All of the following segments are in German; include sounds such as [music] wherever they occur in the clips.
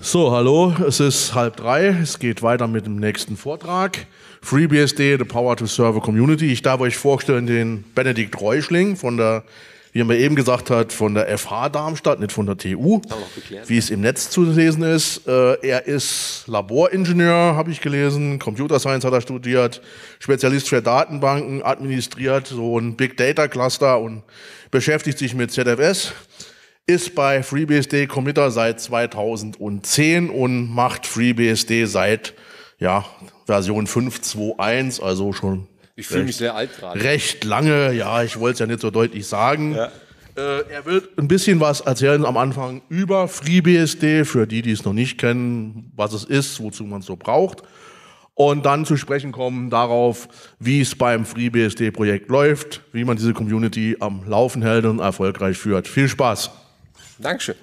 So, hallo, es ist halb drei. Es geht weiter mit dem nächsten Vortrag. FreeBSD, The Power to Server Community. Ich darf euch vorstellen den Benedikt Reuschling von der, wie er mir eben gesagt hat, von der FH Darmstadt, nicht von der TU, wie es im Netz zu lesen ist. Äh, er ist Laboringenieur, habe ich gelesen, Computer Science hat er studiert, Spezialist für Datenbanken, administriert so ein Big Data Cluster und beschäftigt sich mit ZFS ist bei FreeBSD Committer seit 2010 und macht FreeBSD seit ja, Version 5.2.1, also schon. Ich fühle mich sehr alt gerade. Recht lange, ja, ich wollte es ja nicht so deutlich sagen. Ja. Äh, er wird ein bisschen was erzählen am Anfang über FreeBSD, für die, die es noch nicht kennen, was es ist, wozu man es so braucht. Und dann zu sprechen kommen darauf, wie es beim FreeBSD-Projekt läuft, wie man diese Community am Laufen hält und erfolgreich führt. Viel Spaß! Dankeschön.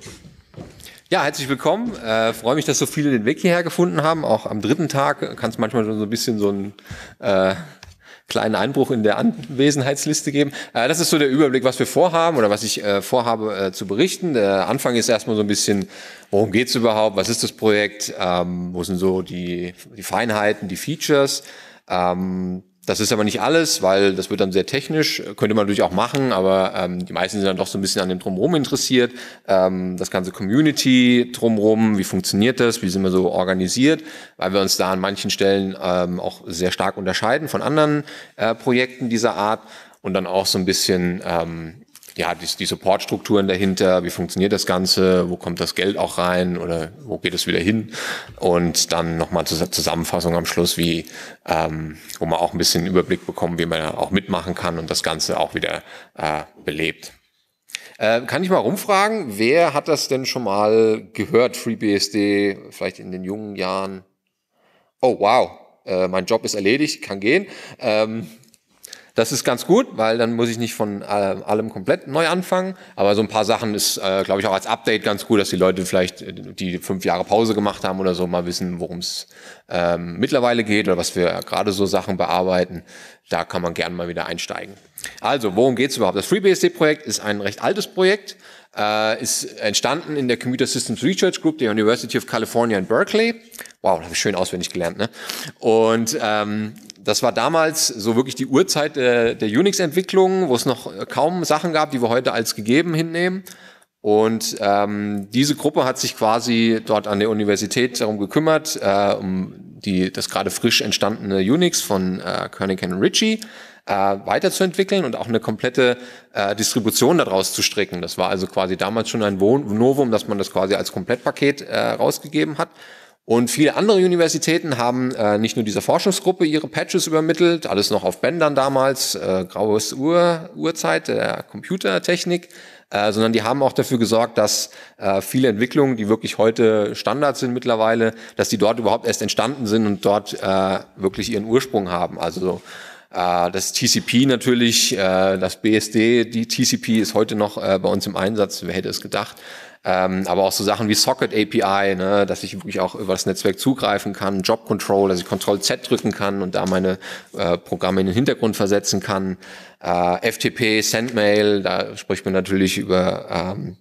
Ja, herzlich willkommen. Äh, freue mich, dass so viele den Weg hierher gefunden haben. Auch am dritten Tag kann es manchmal schon so ein bisschen so ein äh, kleinen Einbruch in der Anwesenheitsliste geben. Äh, das ist so der Überblick, was wir vorhaben oder was ich äh, vorhabe äh, zu berichten. Der Anfang ist erstmal so ein bisschen, worum geht's überhaupt, was ist das Projekt, ähm, wo sind so die, die Feinheiten, die Features. Ähm, das ist aber nicht alles, weil das wird dann sehr technisch, äh, könnte man natürlich auch machen, aber ähm, die meisten sind dann doch so ein bisschen an dem Drumherum interessiert. Ähm, das ganze Community drumherum, wie funktioniert das, wie sind wir so organisiert, weil wir uns da an manchen Stellen ähm, auch sehr stark unterscheiden von anderen äh, Projekten dieser Art und dann auch so ein bisschen ähm, ja, die, die Supportstrukturen dahinter, wie funktioniert das Ganze, wo kommt das Geld auch rein oder wo geht es wieder hin und dann nochmal zur Zusammenfassung am Schluss, wie, ähm, wo man auch ein bisschen Überblick bekommt, wie man auch mitmachen kann und das Ganze auch wieder äh, belebt. Äh, kann ich mal rumfragen, wer hat das denn schon mal gehört, FreeBSD, vielleicht in den jungen Jahren? Oh, wow, äh, mein Job ist erledigt, kann gehen. Ähm, das ist ganz gut, weil dann muss ich nicht von äh, allem komplett neu anfangen. Aber so ein paar Sachen ist, äh, glaube ich, auch als Update ganz gut, dass die Leute vielleicht, äh, die fünf Jahre Pause gemacht haben oder so, mal wissen, worum es ähm, mittlerweile geht oder was wir gerade so Sachen bearbeiten. Da kann man gerne mal wieder einsteigen. Also, worum geht's überhaupt? Das FreeBSD-Projekt ist ein recht altes Projekt, äh, ist entstanden in der Computer Systems Research Group der University of California in Berkeley. Wow, habe ich schön auswendig gelernt, ne? Und ähm, das war damals so wirklich die Urzeit der, der Unix-Entwicklung, wo es noch kaum Sachen gab, die wir heute als gegeben hinnehmen. Und ähm, diese Gruppe hat sich quasi dort an der Universität darum gekümmert, äh, um die, das gerade frisch entstandene Unix von äh, Koenig und Ritchie äh, weiterzuentwickeln und auch eine komplette äh, Distribution daraus zu stricken. Das war also quasi damals schon ein Novum, dass man das quasi als Komplettpaket äh, rausgegeben hat. Und viele andere Universitäten haben äh, nicht nur dieser Forschungsgruppe ihre Patches übermittelt, alles noch auf Bändern damals, äh, graues Uhr, Uhrzeit der Computertechnik, äh, sondern die haben auch dafür gesorgt, dass äh, viele Entwicklungen, die wirklich heute Standard sind mittlerweile, dass die dort überhaupt erst entstanden sind und dort äh, wirklich ihren Ursprung haben. Also äh, das TCP natürlich, äh, das BSD, die TCP ist heute noch äh, bei uns im Einsatz, wer hätte es gedacht. Ähm, aber auch so Sachen wie Socket API, ne, dass ich wirklich auch über das Netzwerk zugreifen kann, Job Control, dass ich Control Z drücken kann und da meine äh, Programme in den Hintergrund versetzen kann. Äh, FTP, Sendmail, da spricht man natürlich über ähm,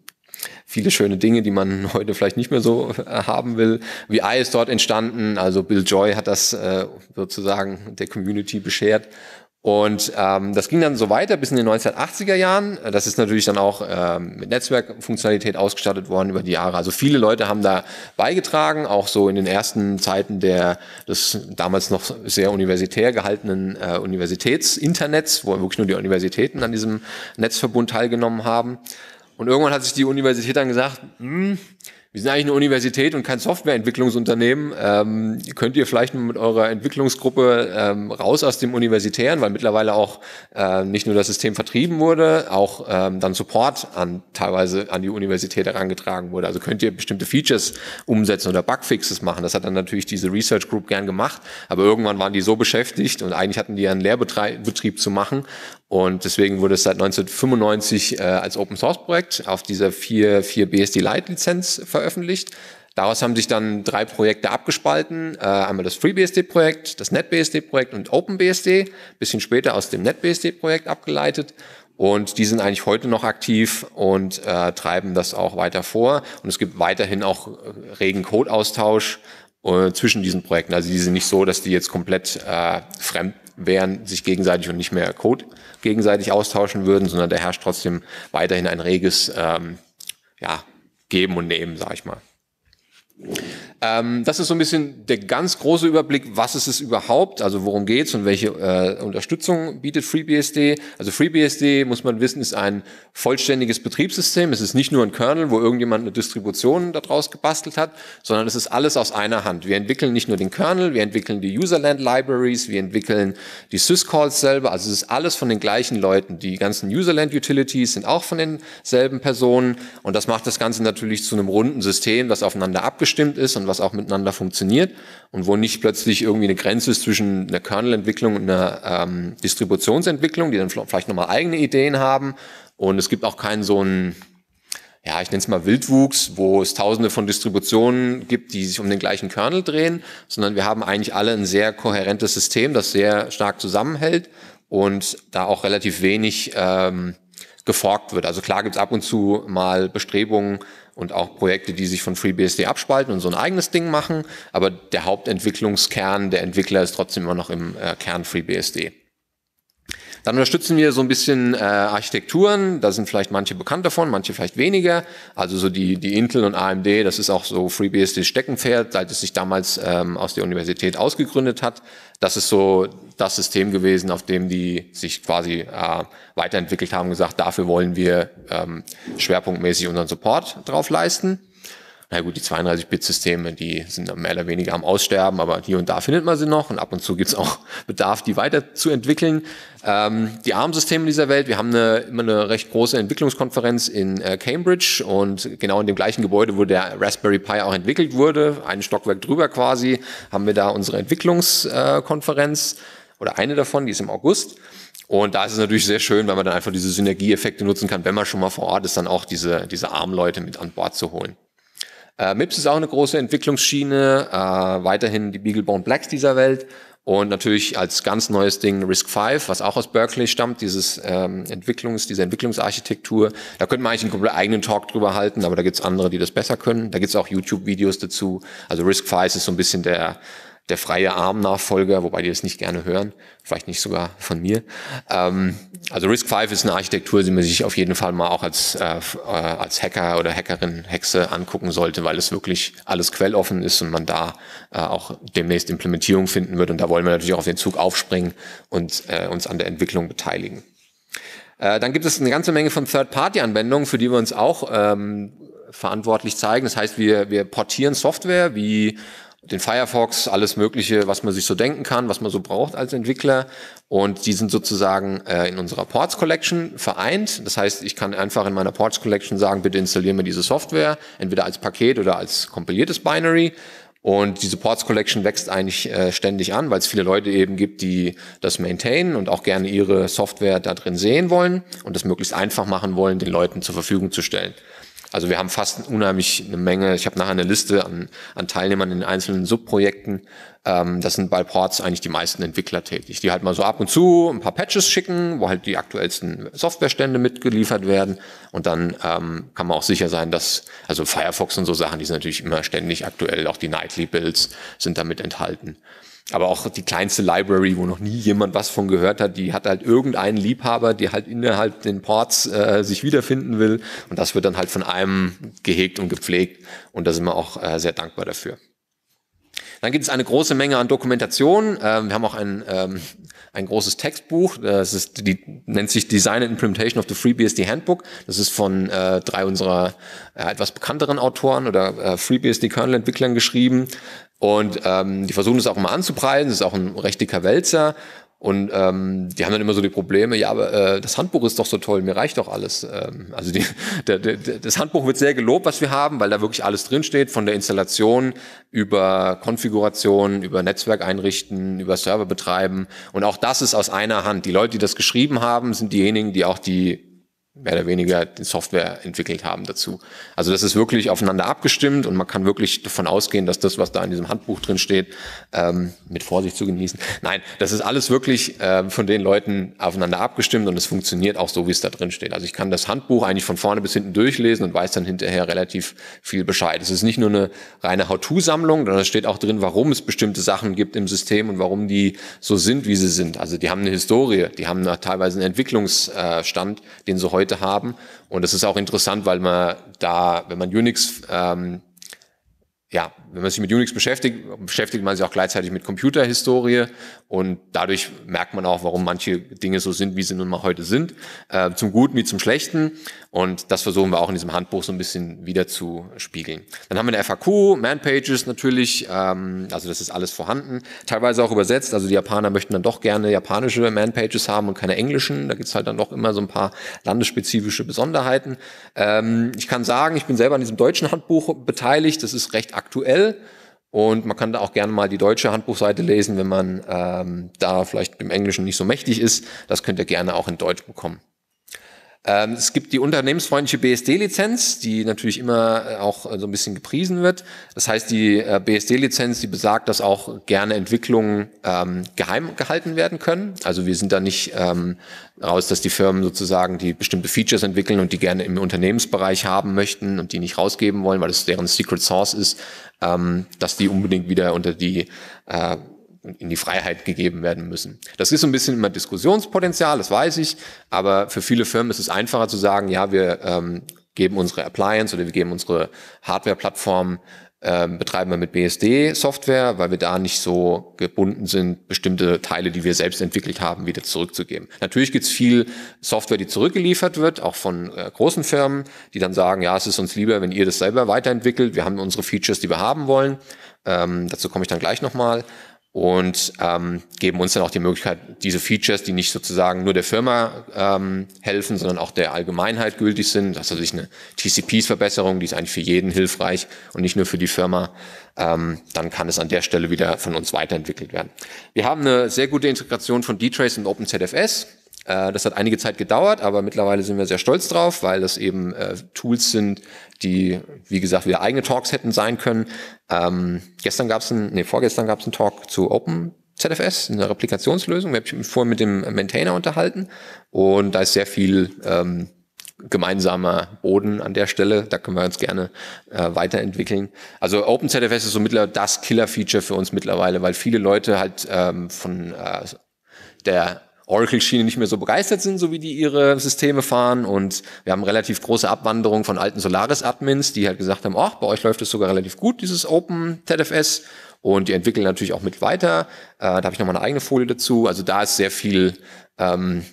viele schöne Dinge, die man [laughs] heute vielleicht nicht mehr so äh, haben will. VI ist dort entstanden, also Bill Joy hat das äh, sozusagen der Community beschert und ähm, das ging dann so weiter bis in den 1980er Jahren. Das ist natürlich dann auch ähm, mit Netzwerkfunktionalität ausgestattet worden über die Jahre. Also viele Leute haben da beigetragen, auch so in den ersten Zeiten der des damals noch sehr universitär gehaltenen äh, Universitätsinternets, wo wirklich nur die Universitäten an diesem Netzverbund teilgenommen haben. Und irgendwann hat sich die Universität dann gesagt, mh, hm, wir sind eigentlich eine Universität und kein Softwareentwicklungsunternehmen. Ähm, könnt ihr vielleicht mit eurer Entwicklungsgruppe ähm, raus aus dem Universitären, weil mittlerweile auch äh, nicht nur das System vertrieben wurde, auch ähm, dann Support an teilweise an die Universität herangetragen wurde. Also könnt ihr bestimmte Features umsetzen oder Bugfixes machen. Das hat dann natürlich diese Research Group gern gemacht, aber irgendwann waren die so beschäftigt und eigentlich hatten die einen Lehrbetrieb zu machen und deswegen wurde es seit 1995 äh, als Open Source Projekt auf dieser 4, 4 BSD Lite Lizenz veröffentlicht. Daraus haben sich dann drei Projekte abgespalten. Äh, einmal das FreeBSD-Projekt, das NetBSD-Projekt und OpenBSD. Bisschen später aus dem NetBSD-Projekt abgeleitet. Und die sind eigentlich heute noch aktiv und äh, treiben das auch weiter vor. Und es gibt weiterhin auch äh, regen Code-Austausch äh, zwischen diesen Projekten. Also die sind nicht so, dass die jetzt komplett äh, fremd wären, sich gegenseitig und nicht mehr Code gegenseitig austauschen würden, sondern da herrscht trotzdem weiterhin ein reges ähm, ja, Geben und Nehmen, sag ich mal. Ähm, das ist so ein bisschen der ganz große Überblick, was ist es überhaupt, also worum geht's und welche äh, Unterstützung bietet FreeBSD. Also FreeBSD, muss man wissen, ist ein vollständiges Betriebssystem. Es ist nicht nur ein Kernel, wo irgendjemand eine Distribution daraus gebastelt hat, sondern es ist alles aus einer Hand. Wir entwickeln nicht nur den Kernel, wir entwickeln die Userland Libraries, wir entwickeln die Syscalls selber, also es ist alles von den gleichen Leuten. Die ganzen Userland Utilities sind auch von denselben Personen und das macht das Ganze natürlich zu einem runden System, das aufeinander abgestimmt ist und was auch miteinander funktioniert und wo nicht plötzlich irgendwie eine Grenze ist zwischen einer Kernelentwicklung und einer ähm, Distributionsentwicklung, die dann vielleicht nochmal eigene Ideen haben. Und es gibt auch keinen so einen, ja, ich nenne es mal Wildwuchs, wo es tausende von Distributionen gibt, die sich um den gleichen Kernel drehen, sondern wir haben eigentlich alle ein sehr kohärentes System, das sehr stark zusammenhält und da auch relativ wenig ähm, geforkt wird. Also klar gibt es ab und zu mal Bestrebungen, und auch Projekte, die sich von FreeBSD abspalten und so ein eigenes Ding machen. Aber der Hauptentwicklungskern der Entwickler ist trotzdem immer noch im äh, Kern FreeBSD. Dann unterstützen wir so ein bisschen äh, Architekturen, da sind vielleicht manche bekannt davon, manche vielleicht weniger. Also so die, die Intel und AMD, das ist auch so FreeBSD Steckenpferd, seit es sich damals ähm, aus der Universität ausgegründet hat. Das ist so das System gewesen, auf dem die sich quasi äh, weiterentwickelt haben, gesagt, dafür wollen wir ähm, schwerpunktmäßig unseren Support drauf leisten. Na gut, die 32-Bit-Systeme, die sind mehr oder weniger am Aussterben, aber hier und da findet man sie noch und ab und zu gibt es auch [laughs] Bedarf, die weiterzuentwickeln. Ähm, die ARM-Systeme dieser Welt, wir haben eine, immer eine recht große Entwicklungskonferenz in äh, Cambridge und genau in dem gleichen Gebäude, wo der Raspberry Pi auch entwickelt wurde, ein Stockwerk drüber quasi, haben wir da unsere Entwicklungskonferenz äh, oder eine davon, die ist im August. Und da ist es natürlich sehr schön, weil man dann einfach diese Synergieeffekte nutzen kann, wenn man schon mal vor Ort ist, dann auch diese, diese armen Leute mit an Bord zu holen. Äh, MIPS ist auch eine große Entwicklungsschiene, äh, weiterhin die Beaglebone Blacks dieser Welt. Und natürlich als ganz neues Ding Risk 5, was auch aus Berkeley stammt, dieses ähm, Entwicklungs, diese Entwicklungsarchitektur. Da könnte man eigentlich einen eigenen Talk drüber halten, aber da gibt's andere, die das besser können. Da gibt's auch YouTube-Videos dazu. Also Risk 5 ist so ein bisschen der der freie Arm-Nachfolger, wobei die das nicht gerne hören, vielleicht nicht sogar von mir. Ähm, also Risk 5 ist eine Architektur, die man sich auf jeden Fall mal auch als, äh, äh, als Hacker oder Hackerin, Hexe angucken sollte, weil es wirklich alles quelloffen ist und man da äh, auch demnächst Implementierung finden wird. Und da wollen wir natürlich auch auf den Zug aufspringen und äh, uns an der Entwicklung beteiligen. Äh, dann gibt es eine ganze Menge von Third-Party-Anwendungen, für die wir uns auch ähm, verantwortlich zeigen. Das heißt, wir, wir portieren Software wie den Firefox, alles Mögliche, was man sich so denken kann, was man so braucht als Entwickler. Und die sind sozusagen äh, in unserer Ports Collection vereint. Das heißt, ich kann einfach in meiner Ports Collection sagen, bitte installiere mir diese Software, entweder als Paket oder als kompiliertes Binary. Und diese Ports Collection wächst eigentlich äh, ständig an, weil es viele Leute eben gibt, die das maintainen und auch gerne ihre Software da drin sehen wollen und das möglichst einfach machen wollen, den Leuten zur Verfügung zu stellen. Also wir haben fast unheimlich eine Menge. Ich habe nachher eine Liste an, an Teilnehmern in einzelnen Subprojekten. Ähm, das sind bei Ports eigentlich die meisten Entwickler tätig, die halt mal so ab und zu ein paar Patches schicken, wo halt die aktuellsten Softwarestände mitgeliefert werden. Und dann ähm, kann man auch sicher sein, dass, also Firefox und so Sachen, die sind natürlich immer ständig aktuell, auch die Nightly Builds sind damit enthalten aber auch die kleinste Library, wo noch nie jemand was von gehört hat, die hat halt irgendeinen Liebhaber, der halt innerhalb den Ports äh, sich wiederfinden will. Und das wird dann halt von einem gehegt und gepflegt. Und da sind wir auch äh, sehr dankbar dafür. Dann gibt es eine große Menge an Dokumentation. Ähm, wir haben auch ein, ähm, ein großes Textbuch. Das ist, die, nennt sich Design and Implementation of the FreeBSD Handbook. Das ist von äh, drei unserer äh, etwas bekannteren Autoren oder äh, FreeBSD Kernel Entwicklern geschrieben. Und ähm, die versuchen es auch immer anzupreisen, das ist auch ein recht dicker Wälzer. Und ähm, die haben dann immer so die Probleme, ja, aber äh, das Handbuch ist doch so toll, mir reicht doch alles. Ähm, also die, [laughs] der, der, das Handbuch wird sehr gelobt, was wir haben, weil da wirklich alles drinsteht, von der Installation über Konfiguration, über Netzwerk einrichten, über Server betreiben. Und auch das ist aus einer Hand. Die Leute, die das geschrieben haben, sind diejenigen, die auch die mehr oder weniger die Software entwickelt haben dazu. Also das ist wirklich aufeinander abgestimmt und man kann wirklich davon ausgehen, dass das, was da in diesem Handbuch drin steht, ähm, mit Vorsicht zu genießen. Nein, das ist alles wirklich äh, von den Leuten aufeinander abgestimmt und es funktioniert auch so, wie es da drin steht. Also ich kann das Handbuch eigentlich von vorne bis hinten durchlesen und weiß dann hinterher relativ viel Bescheid. Es ist nicht nur eine reine How-to-Sammlung, sondern es steht auch drin, warum es bestimmte Sachen gibt im System und warum die so sind, wie sie sind. Also die haben eine Historie, die haben teilweise einen Entwicklungsstand, den sie heute heute haben. Und das ist auch interessant, weil man da, wenn man Unix ähm, ja, wenn man sich mit Unix beschäftigt, beschäftigt man sich auch gleichzeitig mit Computerhistorie und dadurch merkt man auch, warum manche Dinge so sind, wie sie nun mal heute sind, äh, zum Guten wie zum Schlechten. Und das versuchen wir auch in diesem Handbuch so ein bisschen wieder zu spiegeln. Dann haben wir eine FAQ, Manpages natürlich, ähm, also das ist alles vorhanden. Teilweise auch übersetzt, also die Japaner möchten dann doch gerne japanische Manpages haben und keine englischen. Da gibt's halt dann doch immer so ein paar landesspezifische Besonderheiten. Ähm, ich kann sagen, ich bin selber an diesem deutschen Handbuch beteiligt. Das ist recht aktuell. Und man kann da auch gerne mal die deutsche Handbuchseite lesen, wenn man ähm, da vielleicht im Englischen nicht so mächtig ist. Das könnt ihr gerne auch in Deutsch bekommen. Ähm, es gibt die unternehmensfreundliche BSD-Lizenz, die natürlich immer äh, auch äh, so ein bisschen gepriesen wird. Das heißt, die äh, BSD-Lizenz, die besagt, dass auch gerne Entwicklungen ähm, geheim gehalten werden können. Also wir sind da nicht ähm, raus, dass die Firmen sozusagen die bestimmte Features entwickeln und die gerne im Unternehmensbereich haben möchten und die nicht rausgeben wollen, weil das deren Secret Source ist, ähm, dass die unbedingt wieder unter die äh, in die Freiheit gegeben werden müssen. Das ist so ein bisschen immer Diskussionspotenzial, das weiß ich, aber für viele Firmen ist es einfacher zu sagen, ja, wir ähm, geben unsere Appliance oder wir geben unsere Hardware-Plattform, ähm, betreiben wir mit BSD-Software, weil wir da nicht so gebunden sind, bestimmte Teile, die wir selbst entwickelt haben, wieder zurückzugeben. Natürlich gibt's viel Software, die zurückgeliefert wird, auch von äh, großen Firmen, die dann sagen, ja, es ist uns lieber, wenn ihr das selber weiterentwickelt, wir haben unsere Features, die wir haben wollen. Ähm, dazu komme ich dann gleich nochmal und ähm, geben uns dann auch die Möglichkeit, diese Features, die nicht sozusagen nur der Firma ähm, helfen, sondern auch der Allgemeinheit gültig sind, das ist also natürlich eine TCPs-Verbesserung, die ist eigentlich für jeden hilfreich und nicht nur für die Firma, ähm, dann kann es an der Stelle wieder von uns weiterentwickelt werden. Wir haben eine sehr gute Integration von D-Trace und OpenZFS. Äh, das hat einige Zeit gedauert, aber mittlerweile sind wir sehr stolz drauf, weil das eben äh, Tools sind, die, wie gesagt, wieder eigene Talks hätten sein können, ähm, gestern gab es einen, nee, vorgestern gab es einen Talk zu Open ZFS, eine Replikationslösung. Wir haben mich vorhin mit dem Maintainer unterhalten und da ist sehr viel ähm, gemeinsamer Boden an der Stelle. Da können wir uns gerne äh, weiterentwickeln. Also OpenZFS ist so mittlerweile das Killer-Feature für uns mittlerweile, weil viele Leute halt ähm, von äh, der Oracle schiene nicht mehr so begeistert sind, so wie die ihre Systeme fahren. Und wir haben relativ große Abwanderung von alten Solaris-Admins, die halt gesagt haben, ach, bei euch läuft es sogar relativ gut, dieses Open ZFS. Und die entwickeln natürlich auch mit weiter. Äh, da habe ich nochmal eine eigene Folie dazu. Also da ist sehr viel ähm,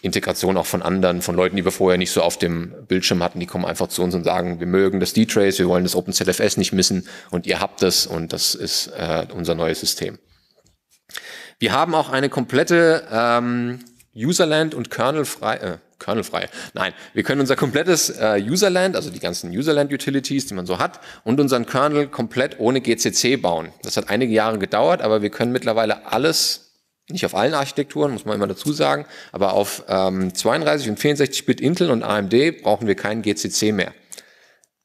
Integration auch von anderen, von Leuten, die wir vorher nicht so auf dem Bildschirm hatten, die kommen einfach zu uns und sagen, wir mögen das D-Trace, wir wollen das Open ZFS nicht missen und ihr habt das und das ist äh, unser neues System. Wir haben auch eine komplette ähm, Userland und Kernel-frei, äh, kernelfrei. Nein, wir können unser komplettes äh, Userland, also die ganzen Userland-Utilities, die man so hat, und unseren Kernel komplett ohne GCC bauen. Das hat einige Jahre gedauert, aber wir können mittlerweile alles, nicht auf allen Architekturen, muss man immer dazu sagen, aber auf ähm, 32 und 64-Bit Intel und AMD brauchen wir keinen GCC mehr.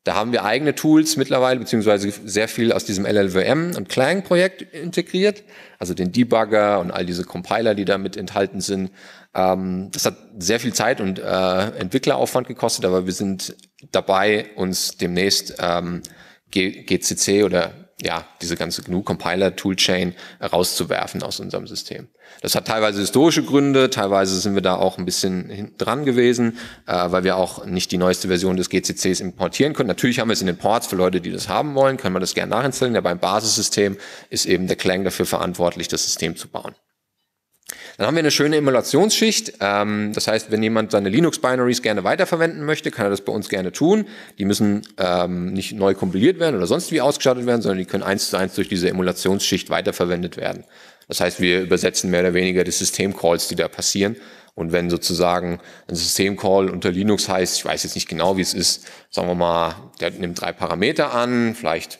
Da haben wir eigene Tools mittlerweile, beziehungsweise sehr viel aus diesem LLVM und Clang-Projekt integriert, also den Debugger und all diese Compiler, die damit enthalten sind. Ähm, das hat sehr viel Zeit und äh, Entwickleraufwand gekostet, aber wir sind dabei, uns demnächst ähm, GCC oder ja, diese ganze GNU-Compiler-Toolchain rauszuwerfen aus unserem System. Das hat teilweise historische Gründe, teilweise sind wir da auch ein bisschen hinten dran gewesen, äh, weil wir auch nicht die neueste Version des GCCs importieren können. Natürlich haben wir es in den Ports für Leute, die das haben wollen, kann man das gerne nachinstallieren, aber im Basissystem ist eben der Clang dafür verantwortlich, das System zu bauen. Dann haben wir eine schöne Emulationsschicht. Ähm, das heißt, wenn jemand seine Linux-Binaries gerne weiterverwenden möchte, kann er das bei uns gerne tun. Die müssen ähm, nicht neu kompiliert werden oder sonst wie ausgestattet werden, sondern die können eins zu eins durch diese Emulationsschicht weiterverwendet werden. Das heißt, wir übersetzen mehr oder weniger die Systemcalls, die da passieren. Und wenn sozusagen ein Systemcall unter Linux heißt, ich weiß jetzt nicht genau, wie es ist, sagen wir mal, der nimmt drei Parameter an, vielleicht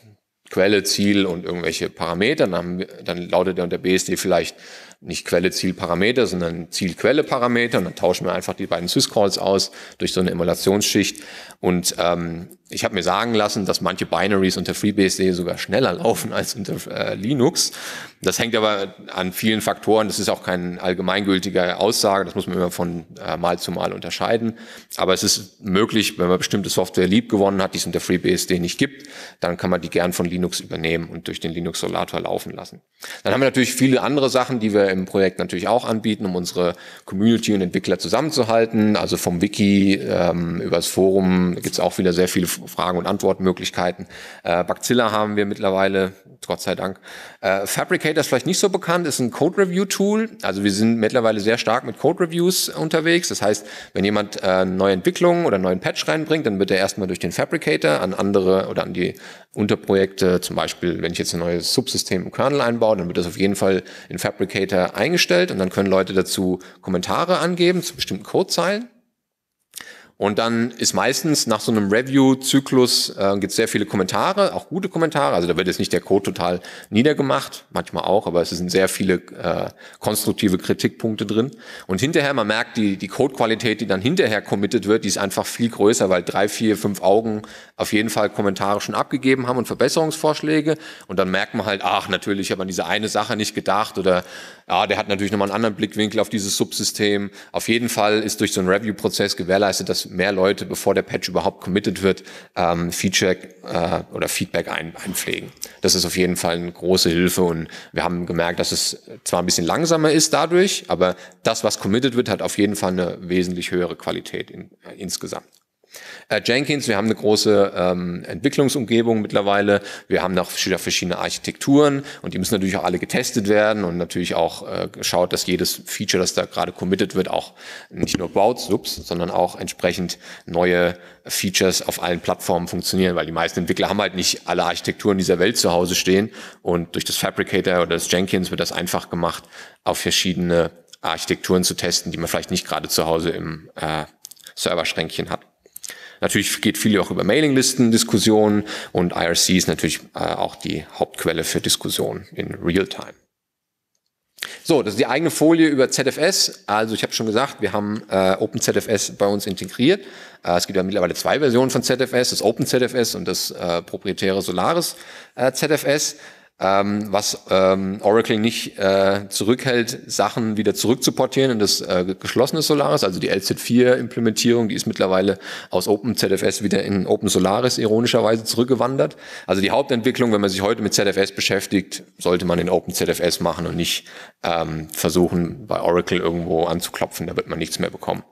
Quelle, Ziel und irgendwelche Parameter, dann, wir, dann lautet der unter BSD vielleicht nicht Quelle-Ziel-Parameter, sondern Ziel-Quelle-Parameter und dann tauschen wir einfach die beiden Syscalls aus durch so eine Emulationsschicht und ähm, ich habe mir sagen lassen, dass manche Binaries unter FreeBSD sogar schneller laufen als unter äh, Linux. Das hängt aber an vielen Faktoren. Das ist auch keine allgemeingültige Aussage. Das muss man immer von äh, Mal zu Mal unterscheiden. Aber es ist möglich, wenn man bestimmte Software lieb gewonnen hat, die es unter FreeBSD nicht gibt, dann kann man die gern von Linux übernehmen und durch den Linux Solator laufen lassen. Dann haben wir natürlich viele andere Sachen, die wir im Projekt natürlich auch anbieten, um unsere Community und Entwickler zusammenzuhalten. Also vom Wiki ähm, übers Forum gibt es auch wieder sehr viele Fragen- und Antwortmöglichkeiten. Äh, Bacilla haben wir mittlerweile, Gott sei Dank. Äh, Fabricator ist vielleicht nicht so bekannt, ist ein Code-Review-Tool. Also wir sind mittlerweile sehr stark mit Code-Reviews unterwegs. Das heißt, wenn jemand äh, neue Entwicklungen oder einen neuen Patch reinbringt, dann wird er erstmal durch den Fabricator an andere oder an die Unterprojekte, zum Beispiel, wenn ich jetzt ein neues Subsystem im Kernel einbaue, dann wird das auf jeden Fall in Fabricator eingestellt und dann können Leute dazu Kommentare angeben zu bestimmten Codezeilen. Und dann ist meistens nach so einem Review-Zyklus äh, gibt es sehr viele Kommentare, auch gute Kommentare. Also da wird jetzt nicht der Code total niedergemacht, manchmal auch, aber es sind sehr viele äh, konstruktive Kritikpunkte drin. Und hinterher, man merkt, die, die Code-Qualität, die dann hinterher committed wird, die ist einfach viel größer, weil drei, vier, fünf Augen auf jeden Fall Kommentare schon abgegeben haben und Verbesserungsvorschläge. Und dann merkt man halt, ach, natürlich ich habe an diese eine Sache nicht gedacht oder ja, der hat natürlich nochmal einen anderen Blickwinkel auf dieses Subsystem. Auf jeden Fall ist durch so einen Review-Prozess gewährleistet, dass mehr Leute, bevor der Patch überhaupt committed wird, ähm, Feedback äh, oder Feedback ein, einpflegen. Das ist auf jeden Fall eine große Hilfe und wir haben gemerkt, dass es zwar ein bisschen langsamer ist dadurch, aber das, was committed wird, hat auf jeden Fall eine wesentlich höhere Qualität in, äh, insgesamt. Äh, Jenkins, wir haben eine große ähm, Entwicklungsumgebung mittlerweile. Wir haben noch verschiedene Architekturen und die müssen natürlich auch alle getestet werden und natürlich auch äh, geschaut, dass jedes Feature, das da gerade committed wird, auch nicht nur baut, ups, sondern auch entsprechend neue Features auf allen Plattformen funktionieren, weil die meisten Entwickler haben halt nicht alle Architekturen dieser Welt zu Hause stehen und durch das Fabricator oder das Jenkins wird das einfach gemacht, auf verschiedene Architekturen zu testen, die man vielleicht nicht gerade zu Hause im äh, Serverschränkchen hat. Natürlich geht viel auch über Mailinglisten-Diskussionen und IRC ist natürlich äh, auch die Hauptquelle für Diskussionen in Realtime. So, das ist die eigene Folie über ZFS. Also ich habe schon gesagt, wir haben äh, OpenZFS bei uns integriert. Äh, es gibt ja mittlerweile zwei Versionen von ZFS, das OpenZFS und das äh, proprietäre Solaris äh, ZFS ähm, was ähm, Oracle nicht äh, zurückhält, Sachen wieder zurückzuportieren in das äh, geschlossene Solaris. Also die LZ4-Implementierung, die ist mittlerweile aus OpenZFS wieder in Open Solaris ironischerweise zurückgewandert. Also die Hauptentwicklung, wenn man sich heute mit ZFS beschäftigt, sollte man in OpenZFS machen und nicht ähm, versuchen, bei Oracle irgendwo anzuklopfen, da wird man nichts mehr bekommen.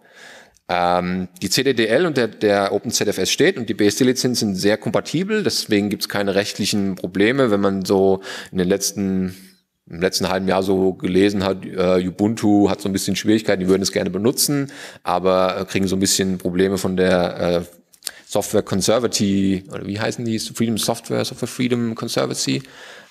Ähm, die CDDL und der, der OpenZFS steht und die bsd lizenz sind sehr kompatibel, deswegen gibt es keine rechtlichen Probleme, wenn man so in den letzten im letzten halben Jahr so gelesen hat, äh, Ubuntu hat so ein bisschen Schwierigkeiten, die würden es gerne benutzen, aber äh, kriegen so ein bisschen Probleme von der äh, Software Conservancy, oder wie heißen die? Freedom Software, Software Freedom Conservancy.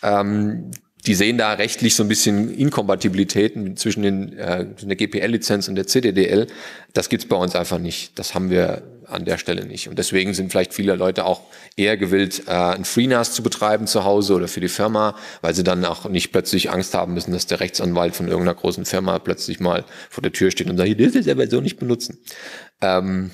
Ähm, die sehen da rechtlich so ein bisschen Inkompatibilitäten zwischen den, äh, der GPL-Lizenz und der CDDL. Das gibt's bei uns einfach nicht. Das haben wir an der Stelle nicht. Und deswegen sind vielleicht viele Leute auch eher gewillt, äh, ein FreeNAS zu betreiben zu Hause oder für die Firma, weil sie dann auch nicht plötzlich Angst haben müssen, dass der Rechtsanwalt von irgendeiner großen Firma plötzlich mal vor der Tür steht und sagt, das ist aber so nicht benutzen. Ähm,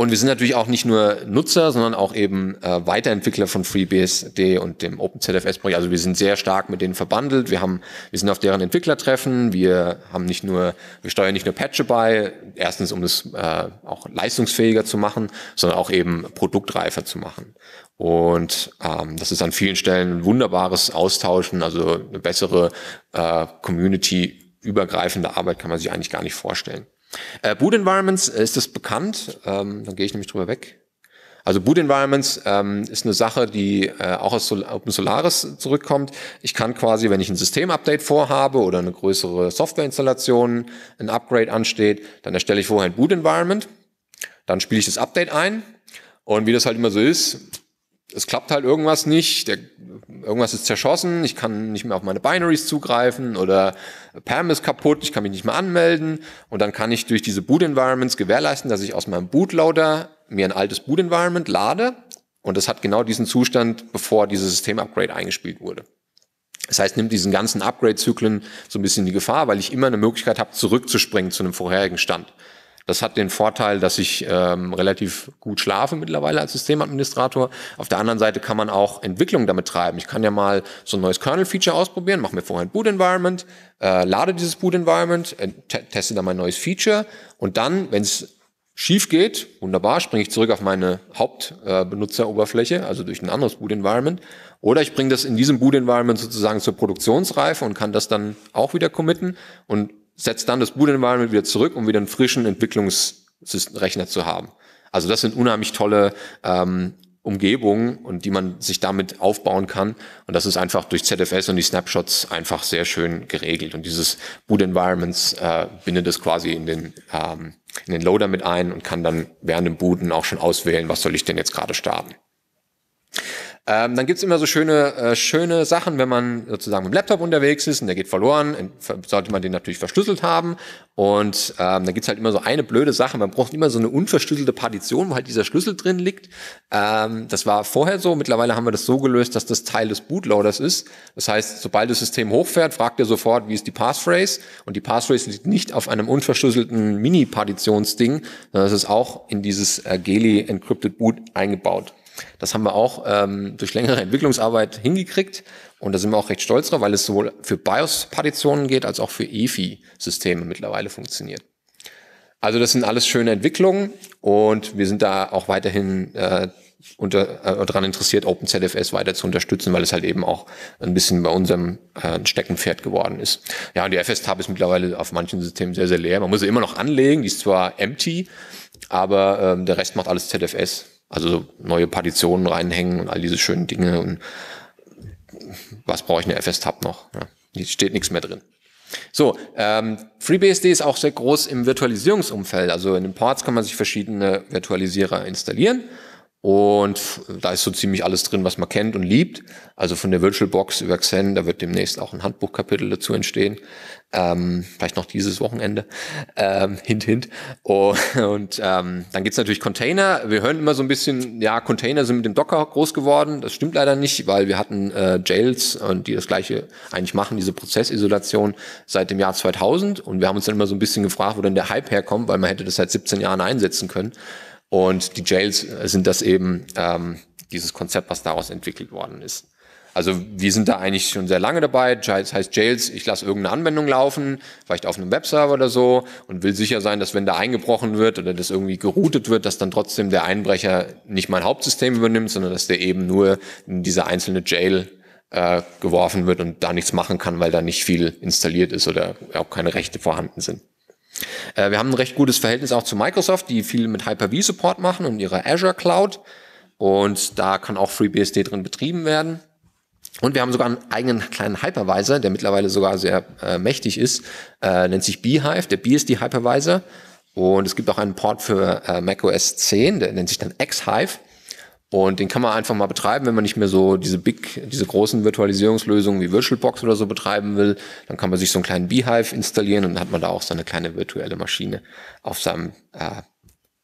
und wir sind natürlich auch nicht nur Nutzer, sondern auch eben äh, Weiterentwickler von FreeBSD und dem OpenZFS-Projekt. Also wir sind sehr stark mit denen verbandelt. Wir haben, wir sind auf deren Entwicklertreffen. Wir haben nicht nur, wir steuern nicht nur Patche bei. Erstens, um es äh, auch leistungsfähiger zu machen, sondern auch eben produktreifer zu machen. Und ähm, das ist an vielen Stellen ein wunderbares Austauschen, also eine bessere äh, Community übergreifende Arbeit kann man sich eigentlich gar nicht vorstellen. Äh, Boot Environments, äh, ist das bekannt? Ähm, dann gehe ich nämlich drüber weg. Also Boot Environments ähm, ist eine Sache, die äh, auch aus Sol Open Solaris zurückkommt. Ich kann quasi, wenn ich ein Systemupdate vorhabe oder eine größere Softwareinstallation, ein Upgrade ansteht, dann erstelle ich vorher ein Boot Environment, dann spiele ich das Update ein und wie das halt immer so ist, es klappt halt irgendwas nicht, der, irgendwas ist zerschossen, ich kann nicht mehr auf meine Binaries zugreifen oder Pam ist kaputt, ich kann mich nicht mehr anmelden und dann kann ich durch diese Boot-Environments gewährleisten, dass ich aus meinem Bootloader mir ein altes Boot-Environment lade und das hat genau diesen Zustand, bevor dieses System-Upgrade eingespielt wurde. Das heißt, nimmt diesen ganzen Upgrade-Zyklen so ein bisschen die Gefahr, weil ich immer eine Möglichkeit habe, zurückzuspringen zu einem vorherigen Stand. Das hat den Vorteil, dass ich ähm, relativ gut schlafe mittlerweile als Systemadministrator. Auf der anderen Seite kann man auch Entwicklung damit treiben. Ich kann ja mal so ein neues Kernel-Feature ausprobieren, mache mir vorher ein Boot-Environment, äh, lade dieses Boot-Environment, äh, teste dann mein neues Feature und dann, wenn es schief geht, wunderbar, springe ich zurück auf meine Hauptbenutzeroberfläche, äh, also durch ein anderes Boot-Environment. Oder ich bringe das in diesem Boot-Environment sozusagen zur Produktionsreife und kann das dann auch wieder committen. Und setzt dann das Boot Environment wieder zurück, um wieder einen frischen Entwicklungsrechner zu haben. Also das sind unheimlich tolle ähm, Umgebungen und die man sich damit aufbauen kann. Und das ist einfach durch ZFS und die Snapshots einfach sehr schön geregelt. Und dieses Boot Environments äh, bindet es quasi in den, ähm, in den Loader mit ein und kann dann während dem Booten auch schon auswählen, was soll ich denn jetzt gerade starten. Ähm, dann gibt's immer so schöne, äh, schöne Sachen, wenn man sozusagen mit dem Laptop unterwegs ist und der geht verloren, sollte man den natürlich verschlüsselt haben. Und ähm, dann gibt's halt immer so eine blöde Sache, man braucht immer so eine unverschlüsselte Partition, wo halt dieser Schlüssel drin liegt. Ähm, das war vorher so, mittlerweile haben wir das so gelöst, dass das Teil des Bootloaders ist. Das heißt, sobald das System hochfährt, fragt er sofort, wie ist die Passphrase? Und die Passphrase liegt nicht auf einem unverschlüsselten Mini-Partitionsding, sondern es ist auch in dieses äh, Geli Encrypted Boot eingebaut. Das haben wir auch ähm, durch längere Entwicklungsarbeit hingekriegt und da sind wir auch recht stolz drauf, weil es sowohl für BIOS-Partitionen geht als auch für EFI-Systeme mittlerweile funktioniert. Also das sind alles schöne Entwicklungen und wir sind da auch weiterhin äh, unter, äh, daran interessiert, OpenZFS weiter zu unterstützen, weil es halt eben auch ein bisschen bei unserem äh, Steckenpferd geworden ist. Ja, und die FS-Tab ist mittlerweile auf manchen Systemen sehr, sehr leer. Man muss sie immer noch anlegen, die ist zwar empty, aber ähm, der Rest macht alles ZFS. Also neue Partitionen reinhängen und all diese schönen Dinge und was brauche ich eine FS-Tab noch? Ja, hier steht nichts mehr drin. So, ähm, FreeBSD ist auch sehr groß im Virtualisierungsumfeld. Also in den Ports kann man sich verschiedene Virtualisierer installieren und da ist so ziemlich alles drin, was man kennt und liebt. Also von der VirtualBox über Xen, da wird demnächst auch ein Handbuchkapitel dazu entstehen. Ähm, vielleicht noch dieses Wochenende. Ähm, [laughs] hint, hint. Oh, und ähm, dann gibt's natürlich Container. Wir hören immer so ein bisschen, ja, Container sind mit dem Docker groß geworden. Das stimmt leider nicht, weil wir hatten äh, Jails, und die das gleiche eigentlich machen, diese Prozessisolation seit dem Jahr 2000. Und wir haben uns dann immer so ein bisschen gefragt, wo denn der Hype herkommt, weil man hätte das seit 17 Jahren einsetzen können. Und die Jails sind das eben ähm, dieses Konzept, was daraus entwickelt worden ist. Also wir sind da eigentlich schon sehr lange dabei. Jails heißt Jails, ich lasse irgendeine Anwendung laufen, vielleicht auf einem Webserver oder so und will sicher sein, dass wenn da eingebrochen wird oder das irgendwie geroutet wird, dass dann trotzdem der Einbrecher nicht mein Hauptsystem übernimmt, sondern dass der eben nur in diese einzelne Jail äh, geworfen wird und da nichts machen kann, weil da nicht viel installiert ist oder auch keine Rechte vorhanden sind. Äh, wir haben ein recht gutes Verhältnis auch zu Microsoft, die viel mit Hyper-V Support machen und ihrer Azure Cloud. Und da kann auch FreeBSD drin betrieben werden. Und wir haben sogar einen eigenen kleinen Hypervisor, der mittlerweile sogar sehr äh, mächtig ist, äh, nennt sich Beehive, der BSD Hypervisor. Und es gibt auch einen Port für äh, macOS 10, der nennt sich dann Xhive. Und den kann man einfach mal betreiben, wenn man nicht mehr so diese big, diese großen Virtualisierungslösungen wie VirtualBox oder so betreiben will. Dann kann man sich so einen kleinen Beehive installieren und dann hat man da auch so eine kleine virtuelle Maschine auf seinem äh,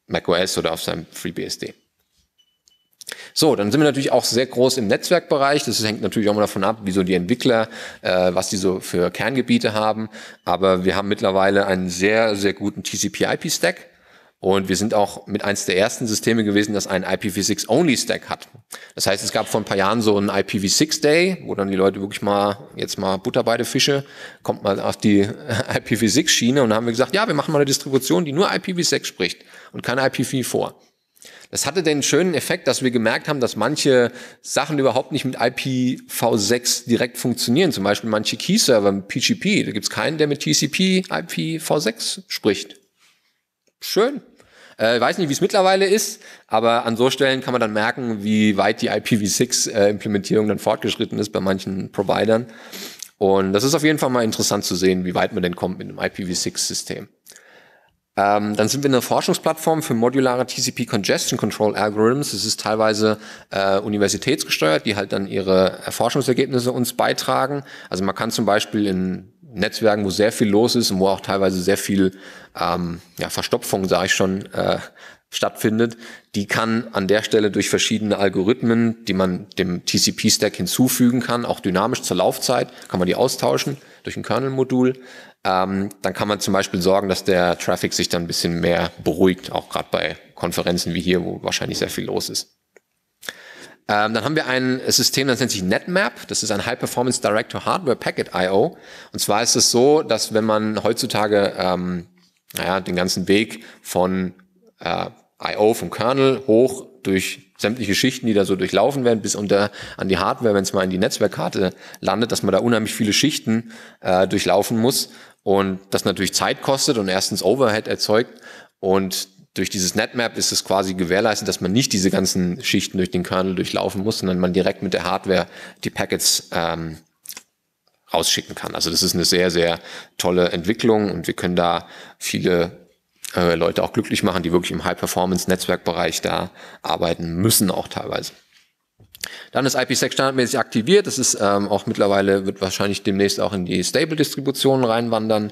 macOS oder auf seinem FreeBSD. So, dann sind wir natürlich auch sehr groß im Netzwerkbereich. Das hängt natürlich auch mal davon ab, wieso die Entwickler, äh, was die so für Kerngebiete haben. Aber wir haben mittlerweile einen sehr, sehr guten TCP-IP-Stack. Und wir sind auch mit eins der ersten Systeme gewesen, das einen IPv6-Only-Stack hat. Das heißt, es gab vor ein paar Jahren so einen IPv6-Day, wo dann die Leute wirklich mal, jetzt mal Butter beide Fische, kommt mal auf die [laughs] IPv6-Schiene und dann haben wir gesagt, ja, wir machen mal eine Distribution, die nur IPv6 spricht und keine IPv4. Das hatte den schönen Effekt, dass wir gemerkt haben, dass manche Sachen überhaupt nicht mit IPv6 direkt funktionieren. Zum Beispiel manche Key-Server mit PGP. Da gibt es keinen, der mit TCP IPv6 spricht schön. Äh, weiß nicht, wie es mittlerweile ist, aber an so Stellen kann man dann merken, wie weit die IPv6-Implementierung äh, dann fortgeschritten ist bei manchen Providern. Und das ist auf jeden Fall mal interessant zu sehen, wie weit man denn kommt mit einem IPv6-System. Ähm, dann sind wir eine Forschungsplattform für modulare TCP Congestion Control Algorithms. Das ist teilweise äh, universitätsgesteuert, die halt dann ihre Forschungsergebnisse uns beitragen. Also man kann zum Beispiel in Netzwerken, wo sehr viel los ist und wo auch teilweise sehr viel ähm, ja, Verstopfung, sage ich schon, äh, stattfindet, die kann an der Stelle durch verschiedene Algorithmen, die man dem TCP-Stack hinzufügen kann, auch dynamisch zur Laufzeit, kann man die austauschen durch ein Kernel-Modul. Ähm, dann kann man zum Beispiel sorgen, dass der Traffic sich dann ein bisschen mehr beruhigt, auch gerade bei Konferenzen wie hier, wo wahrscheinlich sehr viel los ist. Ähm, dann haben wir ein System, das nennt sich NetMap. Das ist ein High Performance Director Hardware Packet I.O. Und zwar ist es so, dass wenn man heutzutage ähm, naja, den ganzen Weg von äh, I.O. vom Kernel hoch durch sämtliche Schichten, die da so durchlaufen werden, bis unter an die Hardware, wenn es mal in die Netzwerkkarte landet, dass man da unheimlich viele Schichten äh, durchlaufen muss und das natürlich Zeit kostet und erstens Overhead erzeugt und durch dieses NetMap ist es quasi gewährleistet, dass man nicht diese ganzen Schichten durch den Kernel durchlaufen muss, sondern man direkt mit der Hardware die Packets ähm, rausschicken kann. Also das ist eine sehr, sehr tolle Entwicklung und wir können da viele äh, Leute auch glücklich machen, die wirklich im High-Performance-Netzwerkbereich da arbeiten müssen, auch teilweise. Dann ist IPsec standardmäßig aktiviert. Das ist ähm, auch mittlerweile, wird wahrscheinlich demnächst auch in die Stable-Distributionen reinwandern.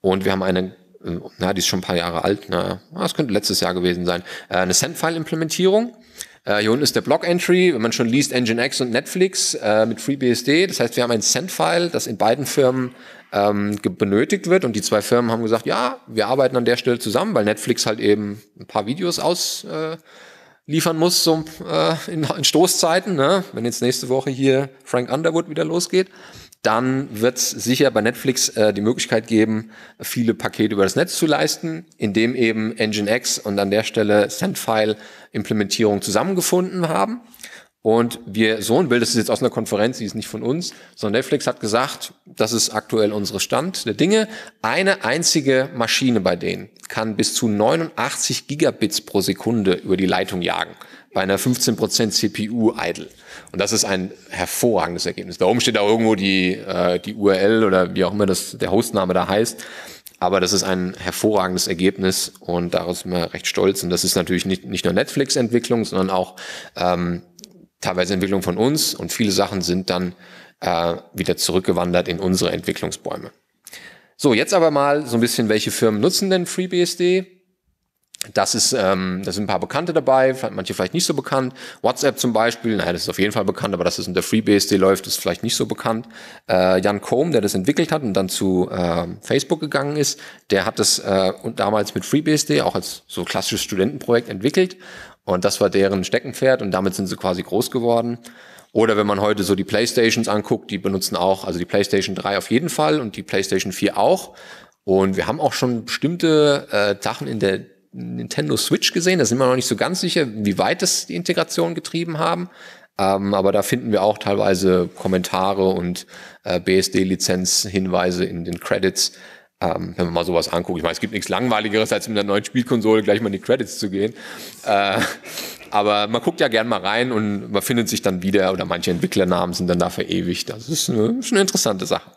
Und wir haben eine na, die ist schon ein paar Jahre alt, na, ah, das könnte letztes Jahr gewesen sein, äh, eine sendfile file implementierung äh, Hier unten ist der Block-Entry, wenn man schon liest, Nginx und Netflix äh, mit FreeBSD. Das heißt, wir haben ein Sendfile, das in beiden Firmen ähm, benötigt wird. Und die zwei Firmen haben gesagt, ja, wir arbeiten an der Stelle zusammen, weil Netflix halt eben ein paar Videos ausliefern äh, muss so, äh, in, in Stoßzeiten. Ne? Wenn jetzt nächste Woche hier Frank Underwood wieder losgeht dann wird es sicher bei Netflix äh, die Möglichkeit geben, viele Pakete über das Netz zu leisten, indem eben Nginx und an der Stelle Sendfile-Implementierung zusammengefunden haben. Und wir, so ein Bild, das ist jetzt aus einer Konferenz, die ist nicht von uns, sondern Netflix hat gesagt, das ist aktuell unseres Stand der Dinge. Eine einzige Maschine bei denen kann bis zu 89 Gigabits pro Sekunde über die Leitung jagen bei einer 15% CPU idle. Und das ist ein hervorragendes Ergebnis. Da oben steht auch irgendwo die, äh, die URL oder wie auch immer das, der Hostname da heißt. Aber das ist ein hervorragendes Ergebnis und daraus sind wir recht stolz. Und das ist natürlich nicht, nicht nur Netflix-Entwicklung, sondern auch ähm, teilweise Entwicklung von uns. Und viele Sachen sind dann äh, wieder zurückgewandert in unsere Entwicklungsbäume. So, jetzt aber mal so ein bisschen, welche Firmen nutzen denn FreeBSD? Das ist, ähm, das sind ein paar Bekannte dabei, manche vielleicht nicht so bekannt. WhatsApp zum Beispiel, naja, das ist auf jeden Fall bekannt, aber dass es unter FreeBSD läuft, ist vielleicht nicht so bekannt. Äh, Jan Kohm, der das entwickelt hat und dann zu äh, Facebook gegangen ist, der hat das äh, und damals mit FreeBSD auch als so klassisches Studentenprojekt entwickelt und das war deren Steckenpferd und damit sind sie quasi groß geworden. Oder wenn man heute so die Playstations anguckt, die benutzen auch, also die Playstation 3 auf jeden Fall und die Playstation 4 auch. Und wir haben auch schon bestimmte äh, Sachen in der Nintendo Switch gesehen. Da sind wir noch nicht so ganz sicher, wie weit es die Integration getrieben haben. Ähm, aber da finden wir auch teilweise Kommentare und äh, BSD-Lizenz-Hinweise in den Credits. Ähm, wenn man mal sowas anguckt. Ich meine, es gibt nichts Langweiligeres, als mit einer neuen Spielkonsole gleich mal in die Credits zu gehen. Äh, aber man guckt ja gern mal rein und man findet sich dann wieder oder manche Entwicklernamen sind dann da verewigt. Das ist eine, ist eine interessante Sache.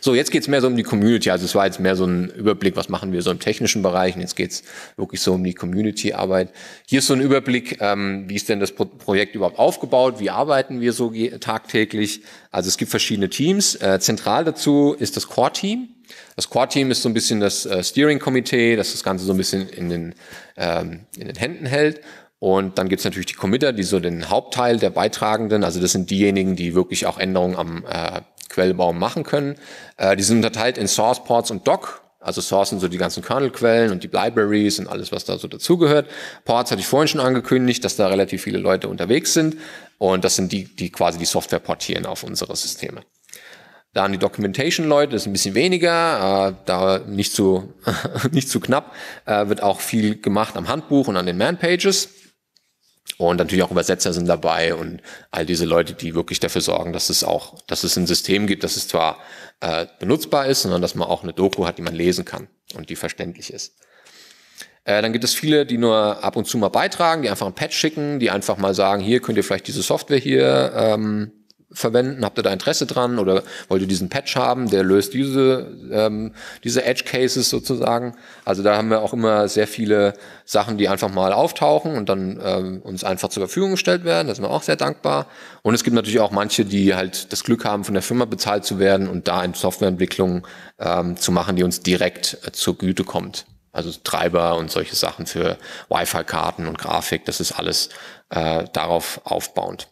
So, jetzt geht's mehr so um die Community. Also es war jetzt mehr so ein Überblick, was machen wir so im technischen Bereich. Und jetzt geht's wirklich so um die Community-Arbeit. Hier ist so ein Überblick, ähm, wie ist denn das Pro Projekt überhaupt aufgebaut, wie arbeiten wir so tagtäglich. Also es gibt verschiedene Teams. Äh, zentral dazu ist das Core-Team. Das Core-Team ist so ein bisschen das äh, Steering-Komitee, das das Ganze so ein bisschen in den, ähm, in den Händen hält. Und dann gibt es natürlich die Committer, die so den Hauptteil der Beitragenden, also das sind diejenigen, die wirklich auch Änderungen am äh, Quellbaum machen können. Äh, die sind unterteilt in Source Ports und Doc. Also Source sind so die ganzen Kernelquellen und die Libraries und alles, was da so dazugehört. Ports hatte ich vorhin schon angekündigt, dass da relativ viele Leute unterwegs sind. Und das sind die, die quasi die Software portieren auf unsere Systeme. Dann die Documentation-Leute, das ist ein bisschen weniger, äh, da nicht zu, [laughs] nicht zu knapp, äh, wird auch viel gemacht am Handbuch und an den Man-Pages. Und natürlich auch Übersetzer sind dabei und all diese Leute, die wirklich dafür sorgen, dass es auch, dass es ein System gibt, dass es zwar äh, benutzbar ist, sondern dass man auch eine Doku hat, die man lesen kann und die verständlich ist. Äh, dann gibt es viele, die nur ab und zu mal beitragen, die einfach ein Patch schicken, die einfach mal sagen, hier könnt ihr vielleicht diese Software hier ähm, verwenden? Habt ihr da Interesse dran oder wollt ihr diesen Patch haben, der löst diese, ähm, diese Edge Cases sozusagen? Also da haben wir auch immer sehr viele Sachen, die einfach mal auftauchen und dann ähm, uns einfach zur Verfügung gestellt werden. Das sind wir auch sehr dankbar. Und es gibt natürlich auch manche, die halt das Glück haben, von der Firma bezahlt zu werden und da in Softwareentwicklung ähm, zu machen, die uns direkt äh, zur Güte kommt. Also Treiber und solche Sachen für Wi-Fi-Karten und Grafik, das ist alles äh, darauf aufbauend.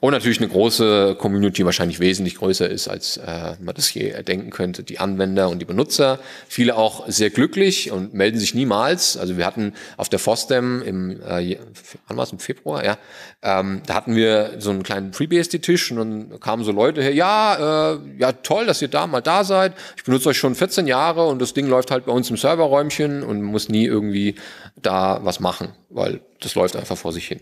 Und natürlich eine große Community, wahrscheinlich wesentlich größer ist, als äh, man das je erdenken könnte. Die Anwender und die Benutzer, viele auch sehr glücklich und melden sich niemals. Also wir hatten auf der FOSDEM im, äh, wann war im Februar, ja, ähm, da hatten wir so einen kleinen FreeBSD-Tisch und dann kamen so Leute her, ja, äh, ja toll, dass ihr da mal da seid. Ich benutze euch schon 14 Jahre und das Ding läuft halt bei uns im Serverräumchen und muss nie irgendwie da was machen, weil das läuft einfach vor sich hin.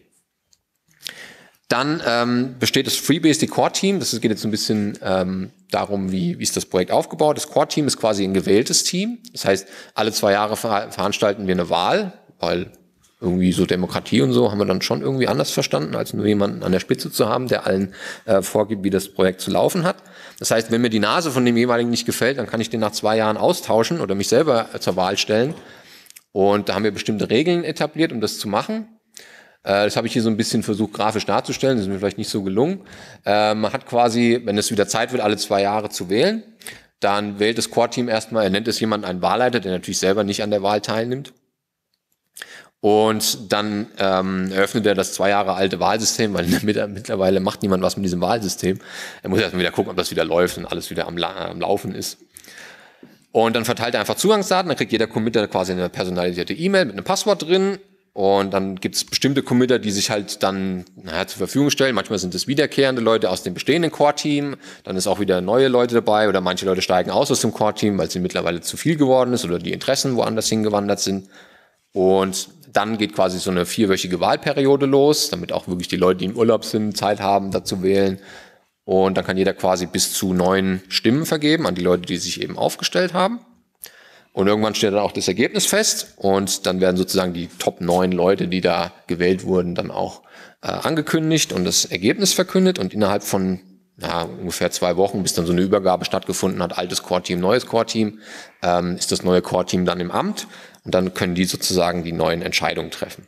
Dann ähm, besteht das FreeBSD Core Team. Das geht jetzt ein bisschen ähm, darum, wie, wie ist das Projekt aufgebaut. Das Core Team ist quasi ein gewähltes Team. Das heißt, alle zwei Jahre ver veranstalten wir eine Wahl, weil irgendwie so Demokratie und so haben wir dann schon irgendwie anders verstanden, als nur jemanden an der Spitze zu haben, der allen äh, vorgibt, wie das Projekt zu laufen hat. Das heißt, wenn mir die Nase von dem jeweiligen nicht gefällt, dann kann ich den nach zwei Jahren austauschen oder mich selber zur Wahl stellen. Und da haben wir bestimmte Regeln etabliert, um das zu machen. Äh, das habe ich hier so ein bisschen versucht, grafisch darzustellen. Das ist mir vielleicht nicht so gelungen. Äh, man hat quasi, wenn es wieder Zeit wird, alle zwei Jahre zu wählen. Dann wählt das Core-Team erstmal, er nennt es jemanden einen Wahlleiter, der natürlich selber nicht an der Wahl teilnimmt. Und dann ähm, eröffnet er das zwei Jahre alte Wahlsystem, weil [laughs] mittlerweile macht niemand was mit diesem Wahlsystem. Er muss erstmal wieder gucken, ob das wieder läuft und alles wieder am, am Laufen ist. Und dann verteilt er einfach Zugangsdaten, dann kriegt jeder Committer quasi eine personalisierte E-Mail mit einem Passwort drin und dann gibt es bestimmte Committer, die sich halt dann naja, zur Verfügung stellen. Manchmal sind es wiederkehrende Leute aus dem bestehenden Core-Team. Dann ist auch wieder neue Leute dabei oder manche Leute steigen aus aus dem Core-Team, weil es ihnen mittlerweile zu viel geworden ist oder die Interessen woanders hingewandert sind. Und dann geht quasi so eine vierwöchige Wahlperiode los, damit auch wirklich die Leute, die im Urlaub sind, Zeit haben, dazu wählen. Und dann kann jeder quasi bis zu neun Stimmen vergeben an die Leute, die sich eben aufgestellt haben. Und irgendwann steht dann auch das Ergebnis fest und dann werden sozusagen die Top 9 Leute, die da gewählt wurden, dann auch äh, angekündigt und das Ergebnis verkündet und innerhalb von ja, ungefähr zwei Wochen, bis dann so eine Übergabe stattgefunden hat, altes Core-Team, neues Core-Team, ähm, ist das neue Core-Team dann im Amt und dann können die sozusagen die neuen Entscheidungen treffen.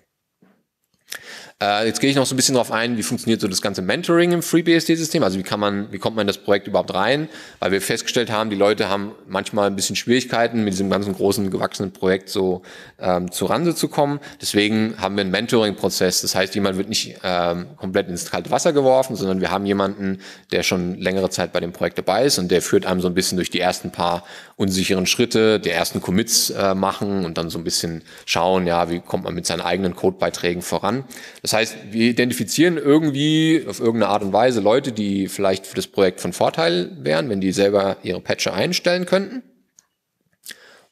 Äh, jetzt gehe ich noch so ein bisschen drauf ein, wie funktioniert so das ganze Mentoring im FreeBSD-System? Also wie kann man, wie kommt man in das Projekt überhaupt rein? Weil wir festgestellt haben, die Leute haben manchmal ein bisschen Schwierigkeiten, mit diesem ganzen großen gewachsenen Projekt so ähm, zu Rande zu kommen. Deswegen haben wir einen Mentoring-Prozess. Das heißt, jemand wird nicht ähm, komplett ins kalte Wasser geworfen, sondern wir haben jemanden, der schon längere Zeit bei dem Projekt dabei ist und der führt einem so ein bisschen durch die ersten paar unsicheren Schritte, der ersten Commits äh, machen und dann so ein bisschen schauen, ja, wie kommt man mit seinen eigenen Codebeiträgen voran. Das das heißt, wir identifizieren irgendwie auf irgendeine Art und Weise Leute, die vielleicht für das Projekt von Vorteil wären, wenn die selber ihre Patcher einstellen könnten.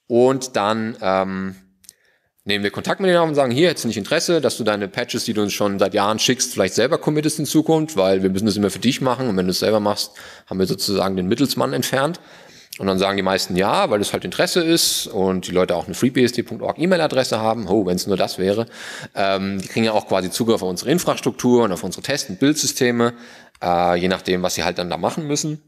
Und dann ähm, nehmen wir Kontakt mit denen auf und sagen, hier, hättest du nicht Interesse, dass du deine Patches, die du uns schon seit Jahren schickst, vielleicht selber committest in Zukunft, weil wir müssen das immer für dich machen und wenn du es selber machst, haben wir sozusagen den Mittelsmann entfernt. Und dann sagen die meisten ja, weil es halt Interesse ist und die Leute auch eine freebsd.org E-Mail-Adresse haben. Oh, wenn es nur das wäre. Ähm, die kriegen ja auch quasi Zugriff auf unsere Infrastruktur und auf unsere Test- und Bildsysteme, äh, je nachdem, was sie halt dann da machen müssen.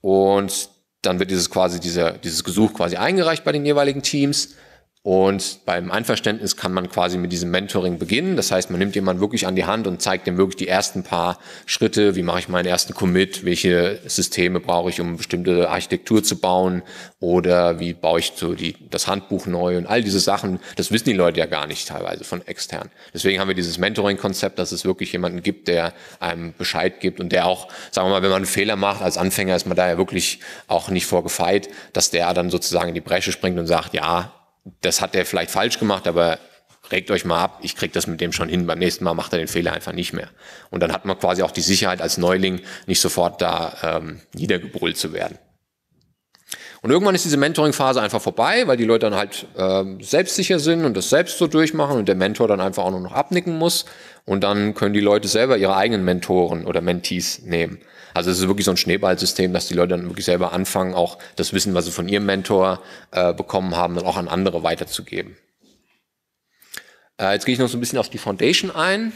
Und dann wird dieses quasi, dieser, dieses Gesuch quasi eingereicht bei den jeweiligen Teams. Und beim Einverständnis kann man quasi mit diesem Mentoring beginnen. Das heißt, man nimmt jemanden wirklich an die Hand und zeigt ihm wirklich die ersten paar Schritte. Wie mache ich meinen ersten Commit? Welche Systeme brauche ich, um bestimmte Architektur zu bauen? Oder wie baue ich so die, das Handbuch neu? Und all diese Sachen, das wissen die Leute ja gar nicht teilweise von extern. Deswegen haben wir dieses Mentoring-Konzept, dass es wirklich jemanden gibt, der einem Bescheid gibt und der auch, sagen wir mal, wenn man einen Fehler macht, als Anfänger ist man da ja wirklich auch nicht vorgefeit, dass der dann sozusagen in die Bresche springt und sagt, ja, das hat er vielleicht falsch gemacht, aber regt euch mal ab, ich krieg das mit dem schon hin, beim nächsten Mal macht er den Fehler einfach nicht mehr. Und dann hat man quasi auch die Sicherheit als Neuling, nicht sofort da ähm, niedergebrüllt zu werden. Und irgendwann ist diese Mentoring-Phase einfach vorbei, weil die Leute dann halt äh, selbstsicher sind und das selbst so durchmachen und der Mentor dann einfach auch nur noch abnicken muss. Und dann können die Leute selber ihre eigenen Mentoren oder Mentees nehmen. Also es ist wirklich so ein Schneeballsystem, dass die Leute dann wirklich selber anfangen, auch das Wissen, was sie von ihrem Mentor äh, bekommen haben, dann auch an andere weiterzugeben. Äh, jetzt gehe ich noch so ein bisschen auf die Foundation ein.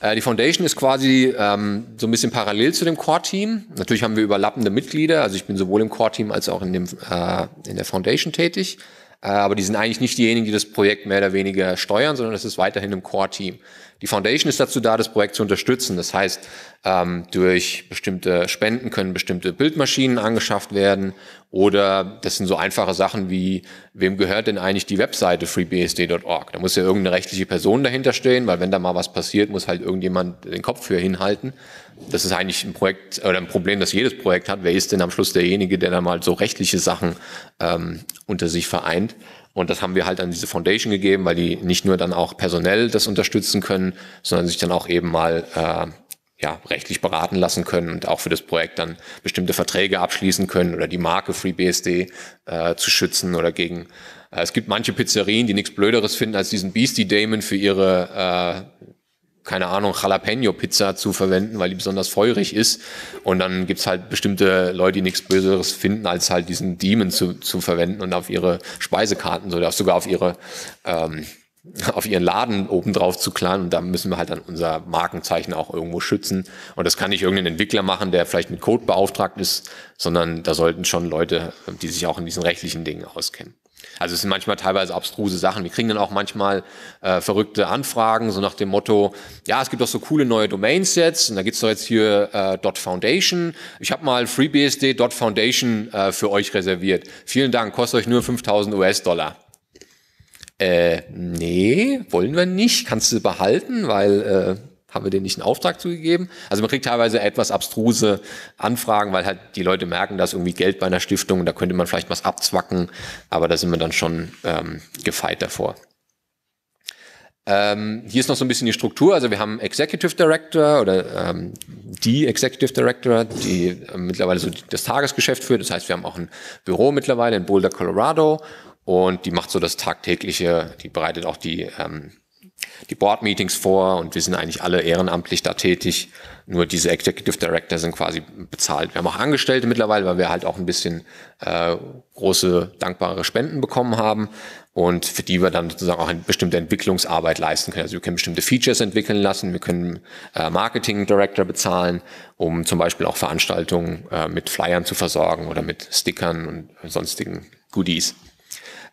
Äh, die Foundation ist quasi ähm, so ein bisschen parallel zu dem Core-Team. Natürlich haben wir überlappende Mitglieder, also ich bin sowohl im Core-Team als auch in, dem, äh, in der Foundation tätig äh, aber die sind eigentlich nicht diejenigen, die das Projekt mehr oder weniger steuern, sondern es ist weiterhin im Core-Team. Die Foundation ist dazu da, das Projekt zu unterstützen. Das heißt, ähm, durch bestimmte Spenden können bestimmte Bildmaschinen angeschafft werden oder das sind so einfache Sachen wie, wem gehört denn eigentlich die Webseite freebsd.org? Da muss ja irgendeine rechtliche Person dahinter stehen, weil wenn da mal was passiert, muss halt irgendjemand den Kopf für hinhalten. Das ist eigentlich ein Projekt oder ein Problem, das jedes Projekt hat. Wer ist denn am Schluss derjenige, der da mal so rechtliche Sachen ähm, unter sich vereint? Und das haben wir halt an diese Foundation gegeben, weil die nicht nur dann auch personell das unterstützen können, sondern sich dann auch eben mal äh, ja, rechtlich beraten lassen können und auch für das Projekt dann bestimmte Verträge abschließen können oder die Marke FreeBSD äh, zu schützen oder gegen. Äh, es gibt manche Pizzerien, die nichts Blöderes finden als diesen Beastie Damon für ihre äh, keine Ahnung, Jalapeno-Pizza zu verwenden, weil die besonders feurig ist. Und dann gibt's halt bestimmte Leute, die nichts Böseres finden, als halt diesen Demon zu, zu verwenden und auf ihre Speisekarten oder sogar auf ihre ähm, auf ihren Laden oben drauf zu klaren und da müssen wir halt dann unser Markenzeichen auch irgendwo schützen. Und das kann nicht irgendein Entwickler machen, der vielleicht mit Code beauftragt ist, sondern da sollten schon Leute, die sich auch in diesen rechtlichen Dingen auskennen. Also es sind manchmal teilweise abstruse Sachen. Wir kriegen dann auch manchmal äh, verrückte Anfragen, so nach dem Motto, ja, es gibt doch so coole neue Domains jetzt und da gibt's doch jetzt hier äh, .foundation. Ich habe mal FreeBSD.foundation äh, für euch reserviert. Vielen Dank, kostet euch nur 5000 US-Dollar. Äh, nee, wollen wir nicht, kannst du behalten, weil äh, haben wir denen nicht einen Auftrag zugegeben? Also man kriegt teilweise etwas abstruse Anfragen, weil halt die Leute merken, dass irgendwie Geld bei einer Stiftung, da könnte man vielleicht was abzwacken, aber da sind wir dann schon ähm, gefeit davor. Ähm, hier ist noch so ein bisschen die Struktur. Also wir haben Executive Director oder ähm, die Executive Director, die äh, mittlerweile so das Tagesgeschäft führt. Das heißt, wir haben auch ein Büro mittlerweile in Boulder, Colorado und die macht so das tagtägliche, die bereitet auch die ähm, die Board-Meetings vor und wir sind eigentlich alle ehrenamtlich da tätig. Nur diese Executive Director sind quasi bezahlt. Wir haben auch Angestellte mittlerweile, weil wir halt auch ein bisschen äh, große, dankbare Spenden bekommen haben und für die wir dann sozusagen auch eine bestimmte Entwicklungsarbeit leisten können. Also wir können bestimmte Features entwickeln lassen, wir können äh, Marketing Director bezahlen, um zum Beispiel auch Veranstaltungen äh, mit Flyern zu versorgen oder mit Stickern und sonstigen Goodies.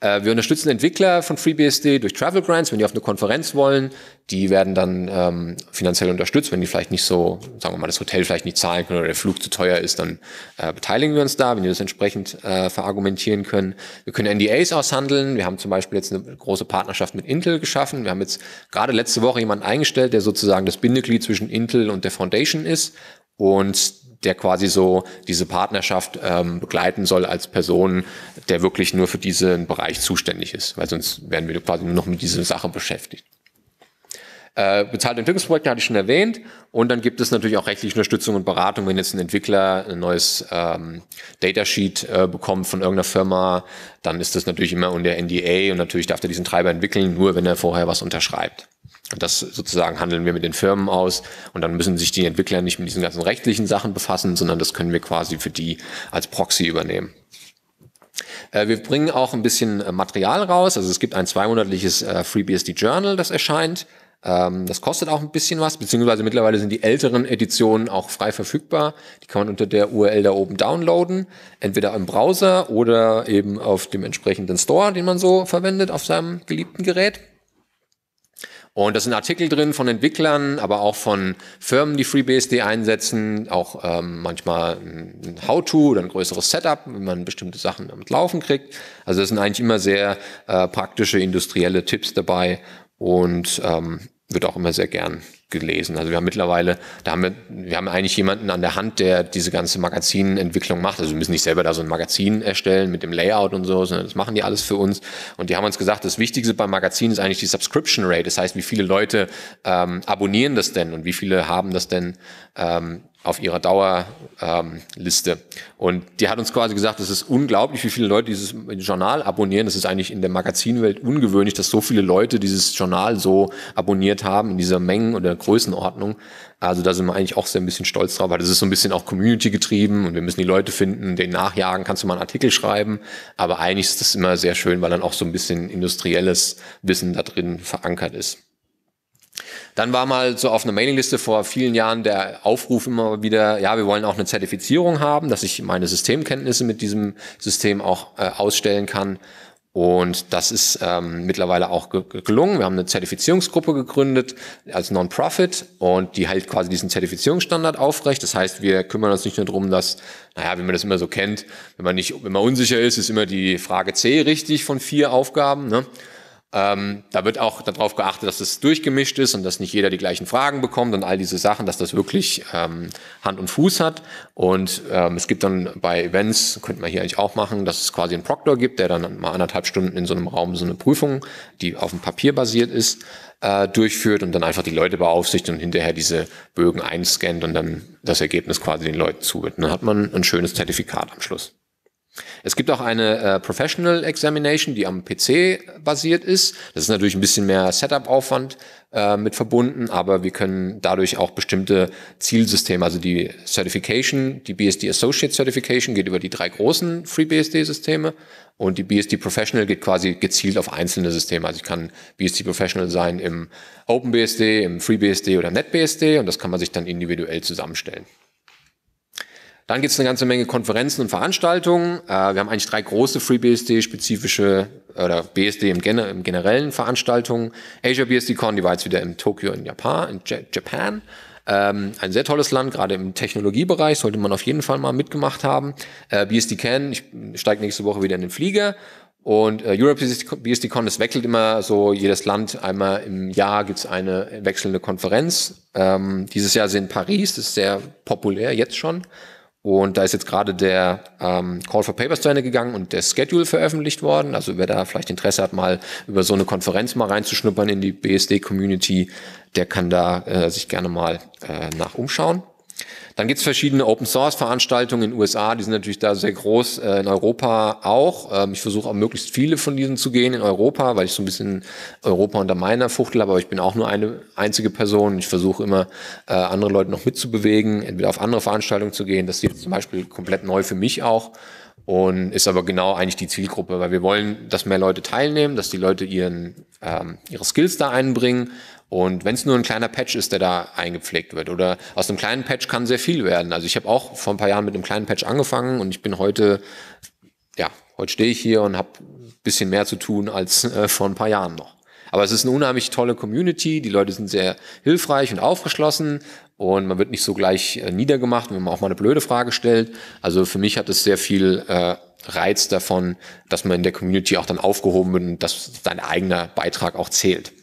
Äh, wir unterstützen Entwickler von FreeBSD durch Travel Grants, wenn die auf eine Konferenz wollen. Die werden dann ähm, finanziell unterstützt, wenn die vielleicht nicht so, sagen wir mal, das Hotel vielleicht nicht zahlen können oder der Flug zu teuer ist, dann äh, beteiligen wir uns da, wenn die das entsprechend äh, verargumentieren können. Wir können NDAs aushandeln. Wir haben zum Beispiel jetzt eine große Partnerschaft mit Intel geschaffen. Wir haben jetzt gerade letzte Woche jemanden eingestellt, der sozusagen das Bindeglied zwischen Intel und der Foundation ist. Und der quasi so diese Partnerschaft ähm, begleiten soll als Person, der wirklich nur für diesen Bereich zuständig ist, weil sonst werden wir quasi nur noch mit dieser Sache beschäftigt. Äh, bezahlte Entwicklungsprojekte hatte ich schon erwähnt und dann gibt es natürlich auch rechtliche Unterstützung und Beratung, wenn jetzt ein Entwickler ein neues ähm, Datasheet äh, bekommt von irgendeiner Firma, dann ist das natürlich immer unter NDA und natürlich darf er diesen Treiber entwickeln, nur wenn er vorher was unterschreibt. Das sozusagen handeln wir mit den Firmen aus und dann müssen sich die Entwickler nicht mit diesen ganzen rechtlichen Sachen befassen, sondern das können wir quasi für die als Proxy übernehmen. Äh, wir bringen auch ein bisschen äh, Material raus. Also es gibt ein zweimonatliches äh, FreeBSD Journal, das erscheint. Ähm, das kostet auch ein bisschen was, beziehungsweise mittlerweile sind die älteren Editionen auch frei verfügbar. Die kann man unter der URL da oben downloaden, entweder im Browser oder eben auf dem entsprechenden Store, den man so verwendet auf seinem geliebten Gerät. Und das sind Artikel drin von Entwicklern, aber auch von Firmen, die FreeBSD einsetzen, auch ähm, manchmal ein How-To oder ein größeres Setup, wenn man bestimmte Sachen damit laufen kriegt. Also es sind eigentlich immer sehr äh, praktische industrielle Tipps dabei und ähm, wird auch immer sehr gern gelesen. Also wir haben mittlerweile, da haben wir, wir haben eigentlich jemanden an der Hand, der diese ganze Magazinentwicklung macht. Also wir müssen nicht selber da so ein Magazin erstellen mit dem Layout und so, sondern das machen die alles für uns. Und die haben uns gesagt, das Wichtigste beim Magazin ist eigentlich die Subscription Rate. Das heißt, wie viele Leute ähm, abonnieren das denn und wie viele haben das denn ähm, auf ihrer Dauerliste. Ähm, und die hat uns quasi gesagt, es ist unglaublich, wie viele Leute dieses Journal abonnieren. Das ist eigentlich in der Magazinwelt ungewöhnlich, dass so viele Leute dieses Journal so abonniert haben in dieser Mengen- oder Größenordnung. Also da sind wir eigentlich auch sehr ein bisschen stolz drauf, weil das ist so ein bisschen auch Community getrieben und wir müssen die Leute finden, den nachjagen, kannst du mal einen Artikel schreiben. Aber eigentlich ist das immer sehr schön, weil dann auch so ein bisschen industrielles Wissen da drin verankert ist. Dann war mal so auf einer Mailingliste vor vielen Jahren der Aufruf immer wieder, ja, wir wollen auch eine Zertifizierung haben, dass ich meine Systemkenntnisse mit diesem System auch äh, ausstellen kann. Und das ist ähm, mittlerweile auch ge gelungen. Wir haben eine Zertifizierungsgruppe gegründet als Non-Profit und die hält quasi diesen Zertifizierungsstandard aufrecht. Das heißt, wir kümmern uns nicht nur darum, dass, naja, wie man das immer so kennt, wenn man nicht, wenn man unsicher ist, ist immer die Frage C richtig von vier Aufgaben. Ne? Ähm, da wird auch darauf geachtet, dass es durchgemischt ist und dass nicht jeder die gleichen Fragen bekommt und all diese Sachen, dass das wirklich ähm, Hand und Fuß hat. Und ähm, es gibt dann bei Events, könnte man hier eigentlich auch machen, dass es quasi einen Proctor gibt, der dann mal anderthalb Stunden in so einem Raum so eine Prüfung, die auf dem Papier basiert ist, äh, durchführt und dann einfach die Leute beaufsichtigt und hinterher diese Bögen einscannt und dann das Ergebnis quasi den Leuten zuwirft. Dann hat man ein schönes Zertifikat am Schluss. Es gibt auch eine äh, Professional Examination, die am PC basiert ist. Das ist natürlich ein bisschen mehr Setup-Aufwand äh, mit verbunden, aber wir können dadurch auch bestimmte Zielsysteme, also die Certification, die BSD Associate Certification geht über die drei großen FreeBSD-Systeme und die BSD Professional geht quasi gezielt auf einzelne Systeme. Also ich kann BSD Professional sein im OpenBSD, im FreeBSD oder im NetBSD und das kann man sich dann individuell zusammenstellen. Dann gibt es eine ganze Menge Konferenzen und Veranstaltungen. Äh, wir haben eigentlich drei große FreeBSD-spezifische oder BSD im, Gen im, generellen Veranstaltungen. Asia BSDCon, die war jetzt wieder in Tokio in Japan, in J Japan. Ähm, ein sehr tolles Land, gerade im Technologiebereich, sollte man auf jeden Fall mal mitgemacht haben. Äh, BSDCon, ich steige nächste Woche wieder in den Flieger. Und äh, Europe BSDCon, das wechselt immer so, jedes Land einmal im Jahr gibt es eine wechselnde Konferenz. Ähm, dieses Jahr sind Paris, das ist sehr populär jetzt schon. Und da ist jetzt gerade der ähm, Call for Papers zu Ende gegangen und der Schedule veröffentlicht worden. Also wer da vielleicht Interesse hat, mal über so eine Konferenz mal reinzuschnuppern in die BSD-Community, der kann da äh, sich gerne mal äh, nach umschauen. Dann gibt es verschiedene Open-Source-Veranstaltungen in den USA, die sind natürlich da sehr groß, äh, in Europa auch. Ähm, ich versuche auch möglichst viele von diesen zu gehen in Europa, weil ich so ein bisschen Europa unter meiner Fuchtel habe, aber ich bin auch nur eine einzige Person. Ich versuche immer, äh, andere Leute noch mitzubewegen, entweder auf andere Veranstaltungen zu gehen. Das ist jetzt zum Beispiel komplett neu für mich auch und ist aber genau eigentlich die Zielgruppe, weil wir wollen, dass mehr Leute teilnehmen, dass die Leute ihren, ähm, ihre Skills da einbringen und wenn es nur ein kleiner Patch ist, der da eingepflegt wird, oder aus einem kleinen Patch kann sehr viel werden. Also ich habe auch vor ein paar Jahren mit einem kleinen Patch angefangen und ich bin heute, ja, heute stehe ich hier und habe ein bisschen mehr zu tun als äh, vor ein paar Jahren noch. Aber es ist eine unheimlich tolle Community, die Leute sind sehr hilfreich und aufgeschlossen und man wird nicht so gleich äh, niedergemacht, wenn man auch mal eine blöde Frage stellt. Also für mich hat es sehr viel äh, Reiz davon, dass man in der Community auch dann aufgehoben wird und dass dein eigener Beitrag auch zählt.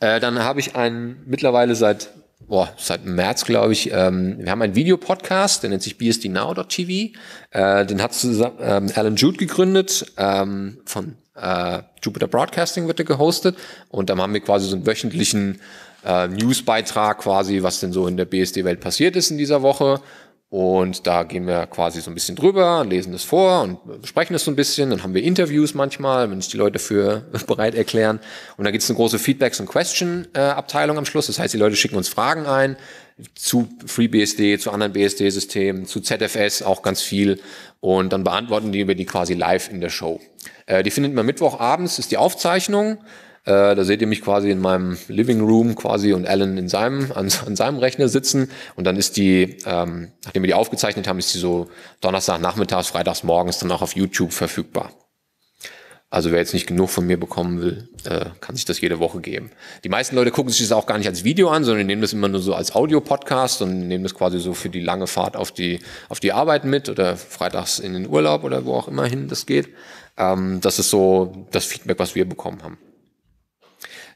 Äh, dann habe ich einen mittlerweile seit boah, seit März, glaube ich, ähm, wir haben einen Videopodcast, der nennt sich bsdnow.tv. Äh, den hat zusammen, ähm, Alan Jude gegründet, ähm, von äh, Jupiter Broadcasting wird er gehostet. Und dann haben wir quasi so einen wöchentlichen äh, Newsbeitrag quasi, was denn so in der BSD-Welt passiert ist in dieser Woche. Und da gehen wir quasi so ein bisschen drüber, lesen das vor und besprechen das so ein bisschen. Dann haben wir Interviews manchmal, wenn sich die Leute für [laughs] bereit erklären. Und da gibt es eine große Feedbacks- und Question-Abteilung am Schluss. Das heißt, die Leute schicken uns Fragen ein zu FreeBSD, zu anderen BSD-Systemen, zu ZFS auch ganz viel. Und dann beantworten die wir die quasi live in der Show. Äh, die findet man Mittwochabends, ist die Aufzeichnung. Äh, da seht ihr mich quasi in meinem Living Room quasi und Alan in seinem, an, an seinem Rechner sitzen. Und dann ist die, ähm, nachdem wir die aufgezeichnet haben, ist die so Donnerstag nachmittags, freitags morgens dann auch auf YouTube verfügbar. Also wer jetzt nicht genug von mir bekommen will, äh, kann sich das jede Woche geben. Die meisten Leute gucken sich das auch gar nicht als Video an, sondern nehmen das immer nur so als Audio-Podcast und nehmen das quasi so für die lange Fahrt auf die, auf die Arbeit mit oder freitags in den Urlaub oder wo auch immer hin das geht. Ähm, das ist so das Feedback, was wir bekommen haben.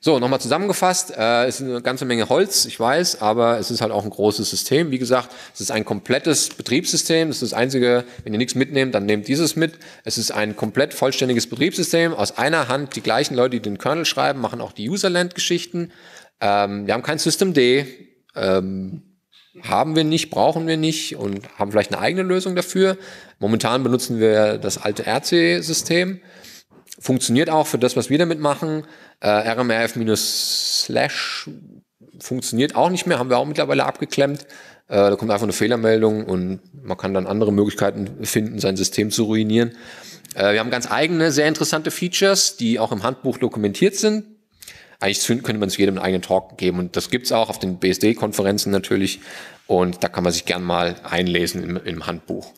So, nochmal zusammengefasst, äh, es ist eine ganze Menge Holz, ich weiß, aber es ist halt auch ein großes System. Wie gesagt, es ist ein komplettes Betriebssystem. Das ist das einzige, wenn ihr nichts mitnehmt, dann nehmt dieses mit. Es ist ein komplett vollständiges Betriebssystem. Aus einer Hand die gleichen Leute, die den Kernel schreiben, machen auch die Userland-Geschichten. Ähm, wir haben kein System D. Ähm, haben wir nicht, brauchen wir nicht und haben vielleicht eine eigene Lösung dafür. Momentan benutzen wir das alte RC-System funktioniert auch für das, was wir damit machen. Äh, RMRF-slash funktioniert auch nicht mehr, haben wir auch mittlerweile abgeklemmt. Äh, da kommt einfach eine Fehlermeldung und man kann dann andere Möglichkeiten finden, sein System zu ruinieren. Äh, wir haben ganz eigene, sehr interessante Features, die auch im Handbuch dokumentiert sind. Eigentlich könnte man es jedem einen eigenen Talk geben und das gibt's auch auf den BSD-Konferenzen natürlich und da kann man sich gern mal einlesen im, im Handbuch.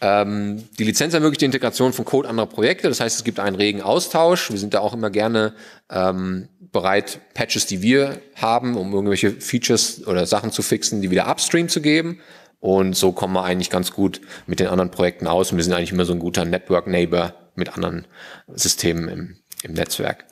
Ähm, die Lizenz ermöglicht die Integration von Code anderer Projekte. Das heißt, es gibt einen regen Austausch. Wir sind da auch immer gerne ähm, bereit, Patches, die wir haben, um irgendwelche Features oder Sachen zu fixen, die wieder upstream zu geben. Und so kommen wir eigentlich ganz gut mit den anderen Projekten aus. Und wir sind eigentlich immer so ein guter Network-Neighbor mit anderen Systemen im, im Netzwerk.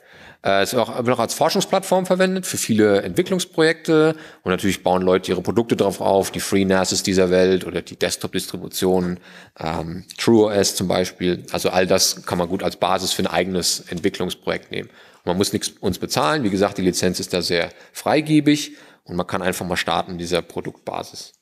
Äh, es ist auch, wird auch als Forschungsplattform verwendet für viele Entwicklungsprojekte und natürlich bauen Leute ihre Produkte drauf auf, die FreeNASes dieser Welt oder die Desktop-Distributionen, ähm, TrueOS zum Beispiel. Also all das kann man gut als Basis für ein eigenes Entwicklungsprojekt nehmen. Und man muss nichts uns bezahlen. Wie gesagt, die Lizenz ist da sehr freigebig und man kann einfach mal starten in dieser Produktbasis.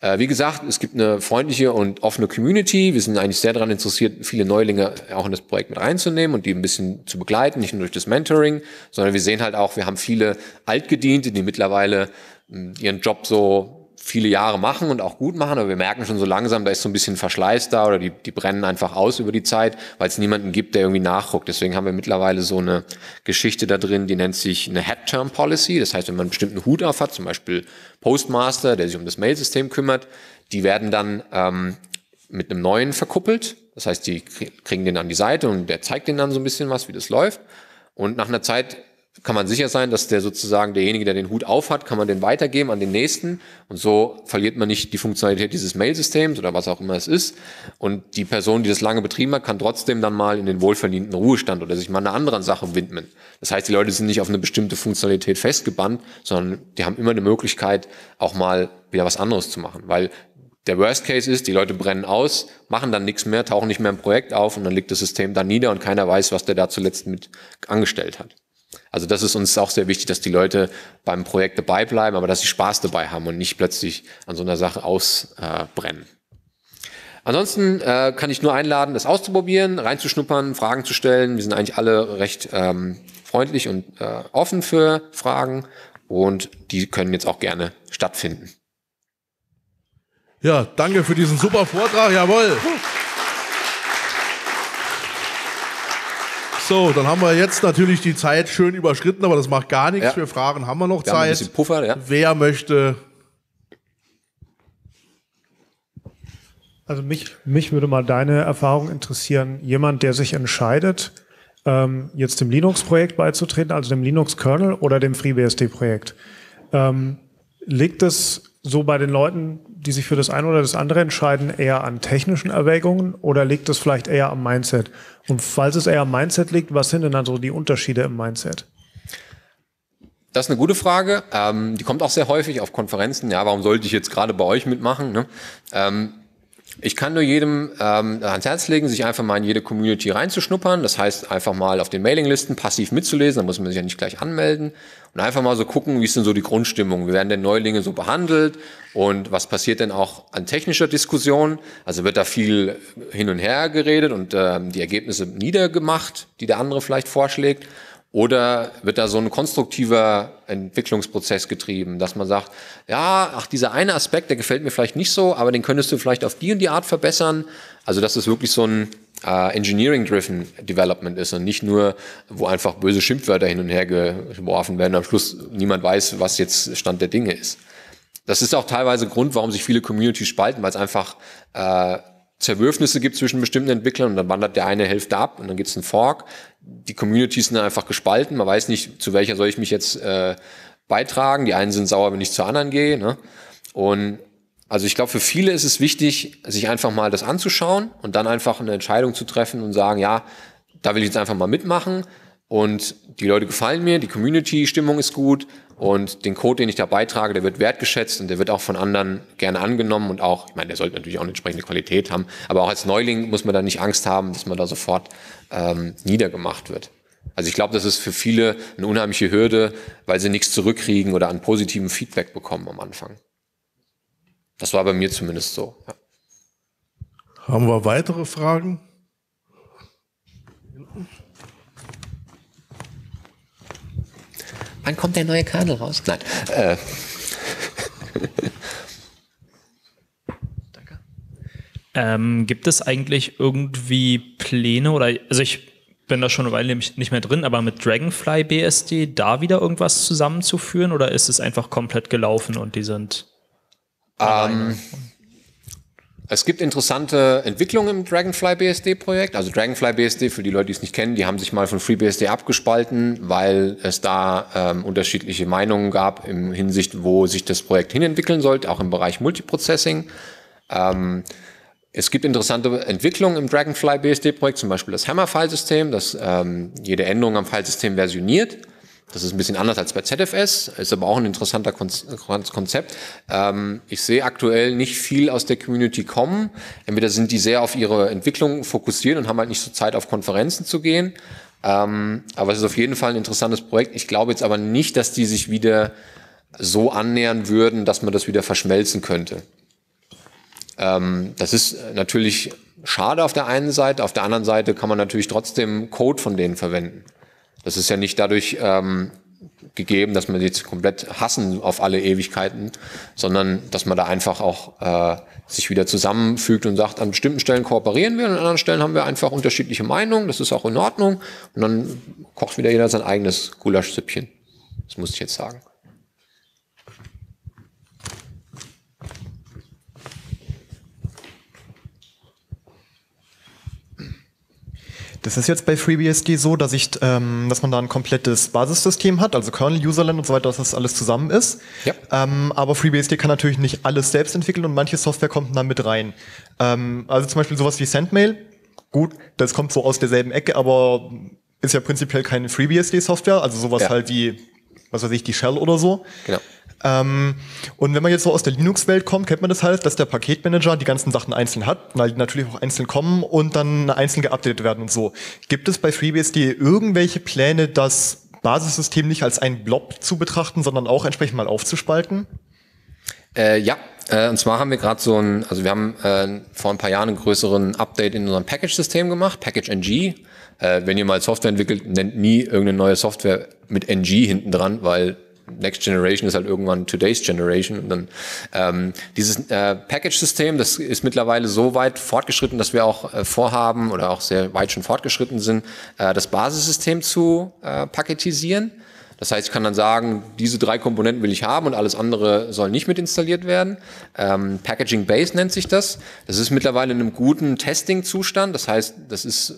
Äh, wie gesagt, es gibt eine freundliche und offene Community. Wir sind eigentlich sehr daran interessiert, viele Neulinge auch in das Projekt mit reinzunehmen und die ein bisschen zu begleiten, nicht nur durch das Mentoring, sondern wir sehen halt auch, wir haben viele Altgediente, die mittlerweile hm, ihren Job so viele Jahre machen und auch gut machen, aber wir merken schon so langsam, da ist so ein bisschen Verschleiß da oder die, die brennen einfach aus über die Zeit, weil es niemanden gibt, der irgendwie nachguckt. Deswegen haben wir mittlerweile so eine Geschichte da drin, die nennt sich eine Head-Term Policy. Das heißt, wenn man einen bestimmten Hut auf hat, zum Beispiel Postmaster, der sich um das Mail-System kümmert, die werden dann ähm, mit einem neuen verkuppelt. Das heißt, die kriegen den an die Seite und der zeigt denen dann so ein bisschen was, wie das läuft. Und nach einer Zeit kann man sicher sein, dass der sozusagen derjenige, der den Hut auf hat, kann man den weitergeben an den nächsten und so verliert man nicht die Funktionalität dieses Mail-Systems oder was auch immer es ist und die Person, die das lange betrieben hat, kann trotzdem dann mal in den wohlverdienten Ruhestand oder sich mal einer anderen Sache widmen. Das heißt, die Leute sind nicht auf eine bestimmte Funktionalität festgebannt, sondern die haben immer eine Möglichkeit, auch mal wieder was anderes zu machen, weil der Worst Case ist, die Leute brennen aus, machen dann nichts mehr, tauchen nicht mehr im Projekt auf und dann liegt das System dann nieder und keiner weiß, was der da zuletzt mit angestellt hat. Also das ist uns auch sehr wichtig, dass die Leute beim Projekt dabei bleiben, aber dass sie Spaß dabei haben und nicht plötzlich an so einer Sache ausbrennen. Ansonsten äh, kann ich nur einladen, das auszuprobieren, reinzuschnuppern, Fragen zu stellen. Wir sind eigentlich alle recht ähm, freundlich und äh, offen für Fragen und die können jetzt auch gerne stattfinden. Ja, danke für diesen super Vortrag, jawohl. So, dann haben wir jetzt natürlich die Zeit schön überschritten, aber das macht gar nichts. Ja. Für Fragen haben wir noch wir Zeit. ein bisschen Puffer, ja. Wer möchte? Also mich, mich würde mal deine Erfahrung interessieren. Jemand, der sich entscheidet, ähm, jetzt dem Linux-Projekt beizutreten, also dem Linux-Kernel oder dem FreeBSD-Projekt. Ähm, liegt es so bei den Leuten, die sich für das eine oder das andere entscheiden, eher an technischen Erwägungen oder liegt es vielleicht eher am Mindset? Und falls es eher am Mindset liegt, was sind denn dann so die Unterschiede im Mindset? Das ist eine gute Frage. Ähm, die kommt auch sehr häufig auf Konferenzen. Ja, warum sollte ich jetzt gerade bei euch mitmachen? Ne? Ähm, ich kann nur jedem ähm, ans Herz legen, sich einfach mal in jede Community reinzuschnuppern. Das heißt, einfach mal auf den Mailinglisten passiv mitzulesen, da muss man sich ja nicht gleich anmelden. Und einfach mal so gucken, wie ist denn so die Grundstimmung? Wie werden denn Neulinge so behandelt? Und was passiert denn auch an technischer Diskussion? Also wird da viel hin und her geredet und ähm, die Ergebnisse niedergemacht, die der andere vielleicht vorschlägt? Oder wird da so ein konstruktiver Entwicklungsprozess getrieben, dass man sagt, ja, ach, dieser eine Aspekt, der gefällt mir vielleicht nicht so, aber den könntest du vielleicht auf die und die Art verbessern. Also, dass es wirklich so ein äh, Engineering-driven Development ist und nicht nur, wo einfach böse Schimpfwörter hin und her geworfen werden, am Schluss niemand weiß, was jetzt Stand der Dinge ist. Das ist auch teilweise Grund, warum sich viele Communities spalten, weil es einfach äh, Zerwürfnisse gibt zwischen bestimmten Entwicklern und dann wandert der eine Hälfte ab und dann gibt's einen Fork. Die Communities sind einfach gespalten. Man weiß nicht, zu welcher soll ich mich jetzt äh, beitragen. Die einen sind sauer, wenn ich zur anderen gehe. Ne? Und also ich glaube, für viele ist es wichtig, sich einfach mal das anzuschauen und dann einfach eine Entscheidung zu treffen und sagen, ja, da will ich jetzt einfach mal mitmachen und die Leute gefallen mir, die Community-Stimmung ist gut und den Code, den ich da beitrage, der wird wertgeschätzt und der wird auch von anderen gerne angenommen und auch, ich meine, der sollte natürlich auch eine entsprechende Qualität haben, aber auch als Neuling muss man da nicht Angst haben, dass man da sofort ähm, niedergemacht wird. Also ich glaube, das ist für viele eine unheimliche Hürde, weil sie nichts zurückkriegen oder an positiven Feedback bekommen am Anfang. Das war bei mir zumindest so. Ja. Haben wir weitere Fragen? Wann kommt der neue Kernel raus? Nein. Äh. Danke. Ähm, gibt es eigentlich irgendwie Pläne oder also ich bin da schon eine Weile nicht mehr drin, aber mit Dragonfly BSD da wieder irgendwas zusammenzuführen oder ist es einfach komplett gelaufen und die sind um, ähm, es gibt interessante Entwicklungen im Dragonfly BSD-Projekt. Also Dragonfly BSD, für die Leute, die es nicht kennen, die haben sich mal von FreeBSD abgespalten, weil es da ähm, unterschiedliche Meinungen gab im Hinsicht, wo sich das Projekt hinentwickeln sollte, auch im Bereich Multiprocessing. Ähm, es gibt interessante Entwicklungen im Dragonfly BSD-Projekt, zum Beispiel das Hammer-Filesystem, das ähm, jede Änderung am Filesystem versioniert das ist ein bisschen anders als bei ZFS, ist aber auch ein interessanter Konzept. Ähm, ich sehe aktuell nicht viel aus der Community kommen. Entweder sind die sehr auf ihre Entwicklung fokussiert und haben halt nicht so Zeit, auf Konferenzen zu gehen. Ähm, aber es ist auf jeden Fall ein interessantes Projekt. Ich glaube jetzt aber nicht, dass die sich wieder so annähern würden, dass man das wieder verschmelzen könnte. Ähm, das ist natürlich schade auf der einen Seite, auf der anderen Seite kann man natürlich trotzdem Code von denen verwenden. Das ist ja nicht dadurch ähm, gegeben, dass man jetzt komplett hassen auf alle Ewigkeiten, sondern dass man da einfach auch äh, sich wieder zusammenfügt und sagt, an bestimmten Stellen kooperieren wir und an anderen Stellen haben wir einfach unterschiedliche Meinungen, das ist auch in Ordnung und dann kocht wieder jeder sein eigenes Gulaschsüppchen. Das muss ich jetzt sagen. Das ist jetzt bei FreeBSD so, dass, ich, ähm, dass man da ein komplettes Basissystem hat, also Kernel, Userland und so weiter, dass das alles zusammen ist. Ja. Ähm, aber FreeBSD kann natürlich nicht alles selbst entwickeln und manche Software kommt dann mit rein. Ähm, also zum Beispiel sowas wie Sendmail. Gut, das kommt so aus derselben Ecke, aber ist ja prinzipiell keine FreeBSD-Software, also sowas ja. halt wie, was weiß ich, die Shell oder so. Genau. Ähm, und wenn man jetzt so aus der Linux-Welt kommt, kennt man das halt, dass der Paketmanager die ganzen Sachen einzeln hat, weil die natürlich auch einzeln kommen und dann einzeln geupdatet werden und so. Gibt es bei FreeBSD irgendwelche Pläne, das Basissystem nicht als einen Blob zu betrachten, sondern auch entsprechend mal aufzuspalten? Äh, ja, äh, und zwar haben wir gerade so ein, also wir haben äh, vor ein paar Jahren einen größeren Update in unserem Package-System gemacht, PackageNG. Äh, wenn ihr mal Software entwickelt, nennt nie irgendeine neue Software mit NG hinten dran, weil Next Generation ist halt irgendwann Today's Generation. Und dann ähm, dieses äh, Package-System, das ist mittlerweile so weit fortgeschritten, dass wir auch äh, vorhaben oder auch sehr weit schon fortgeschritten sind, äh, das Basissystem zu äh, paketisieren. Das heißt, ich kann dann sagen, diese drei Komponenten will ich haben und alles andere soll nicht mit installiert werden. Ähm, Packaging Base nennt sich das. Das ist mittlerweile in einem guten Testing-Zustand. Das heißt, das ist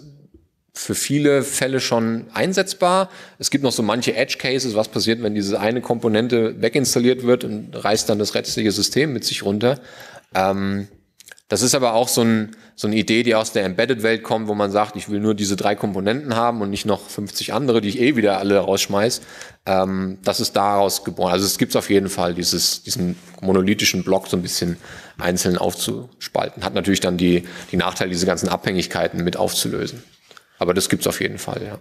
für viele Fälle schon einsetzbar. Es gibt noch so manche Edge Cases, was passiert, wenn diese eine Komponente weginstalliert wird und reißt dann das restliche System mit sich runter. Ähm, das ist aber auch so, ein, so eine Idee, die aus der Embedded-Welt kommt, wo man sagt, ich will nur diese drei Komponenten haben und nicht noch 50 andere, die ich eh wieder alle rausschmeiß. Ähm, das ist daraus geboren. Also es gibt auf jeden Fall dieses, diesen monolithischen Block so ein bisschen einzeln aufzuspalten. Hat natürlich dann die, die Nachteile, diese ganzen Abhängigkeiten mit aufzulösen. Aber das gibt es auf jeden Fall, ja.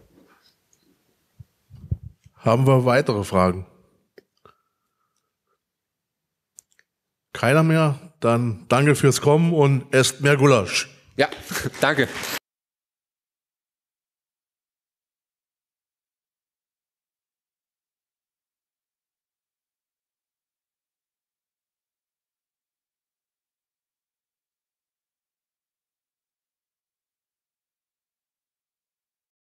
Haben wir weitere Fragen? Keiner mehr? Dann danke fürs Kommen und esst mehr Gulasch. Ja, [laughs] danke.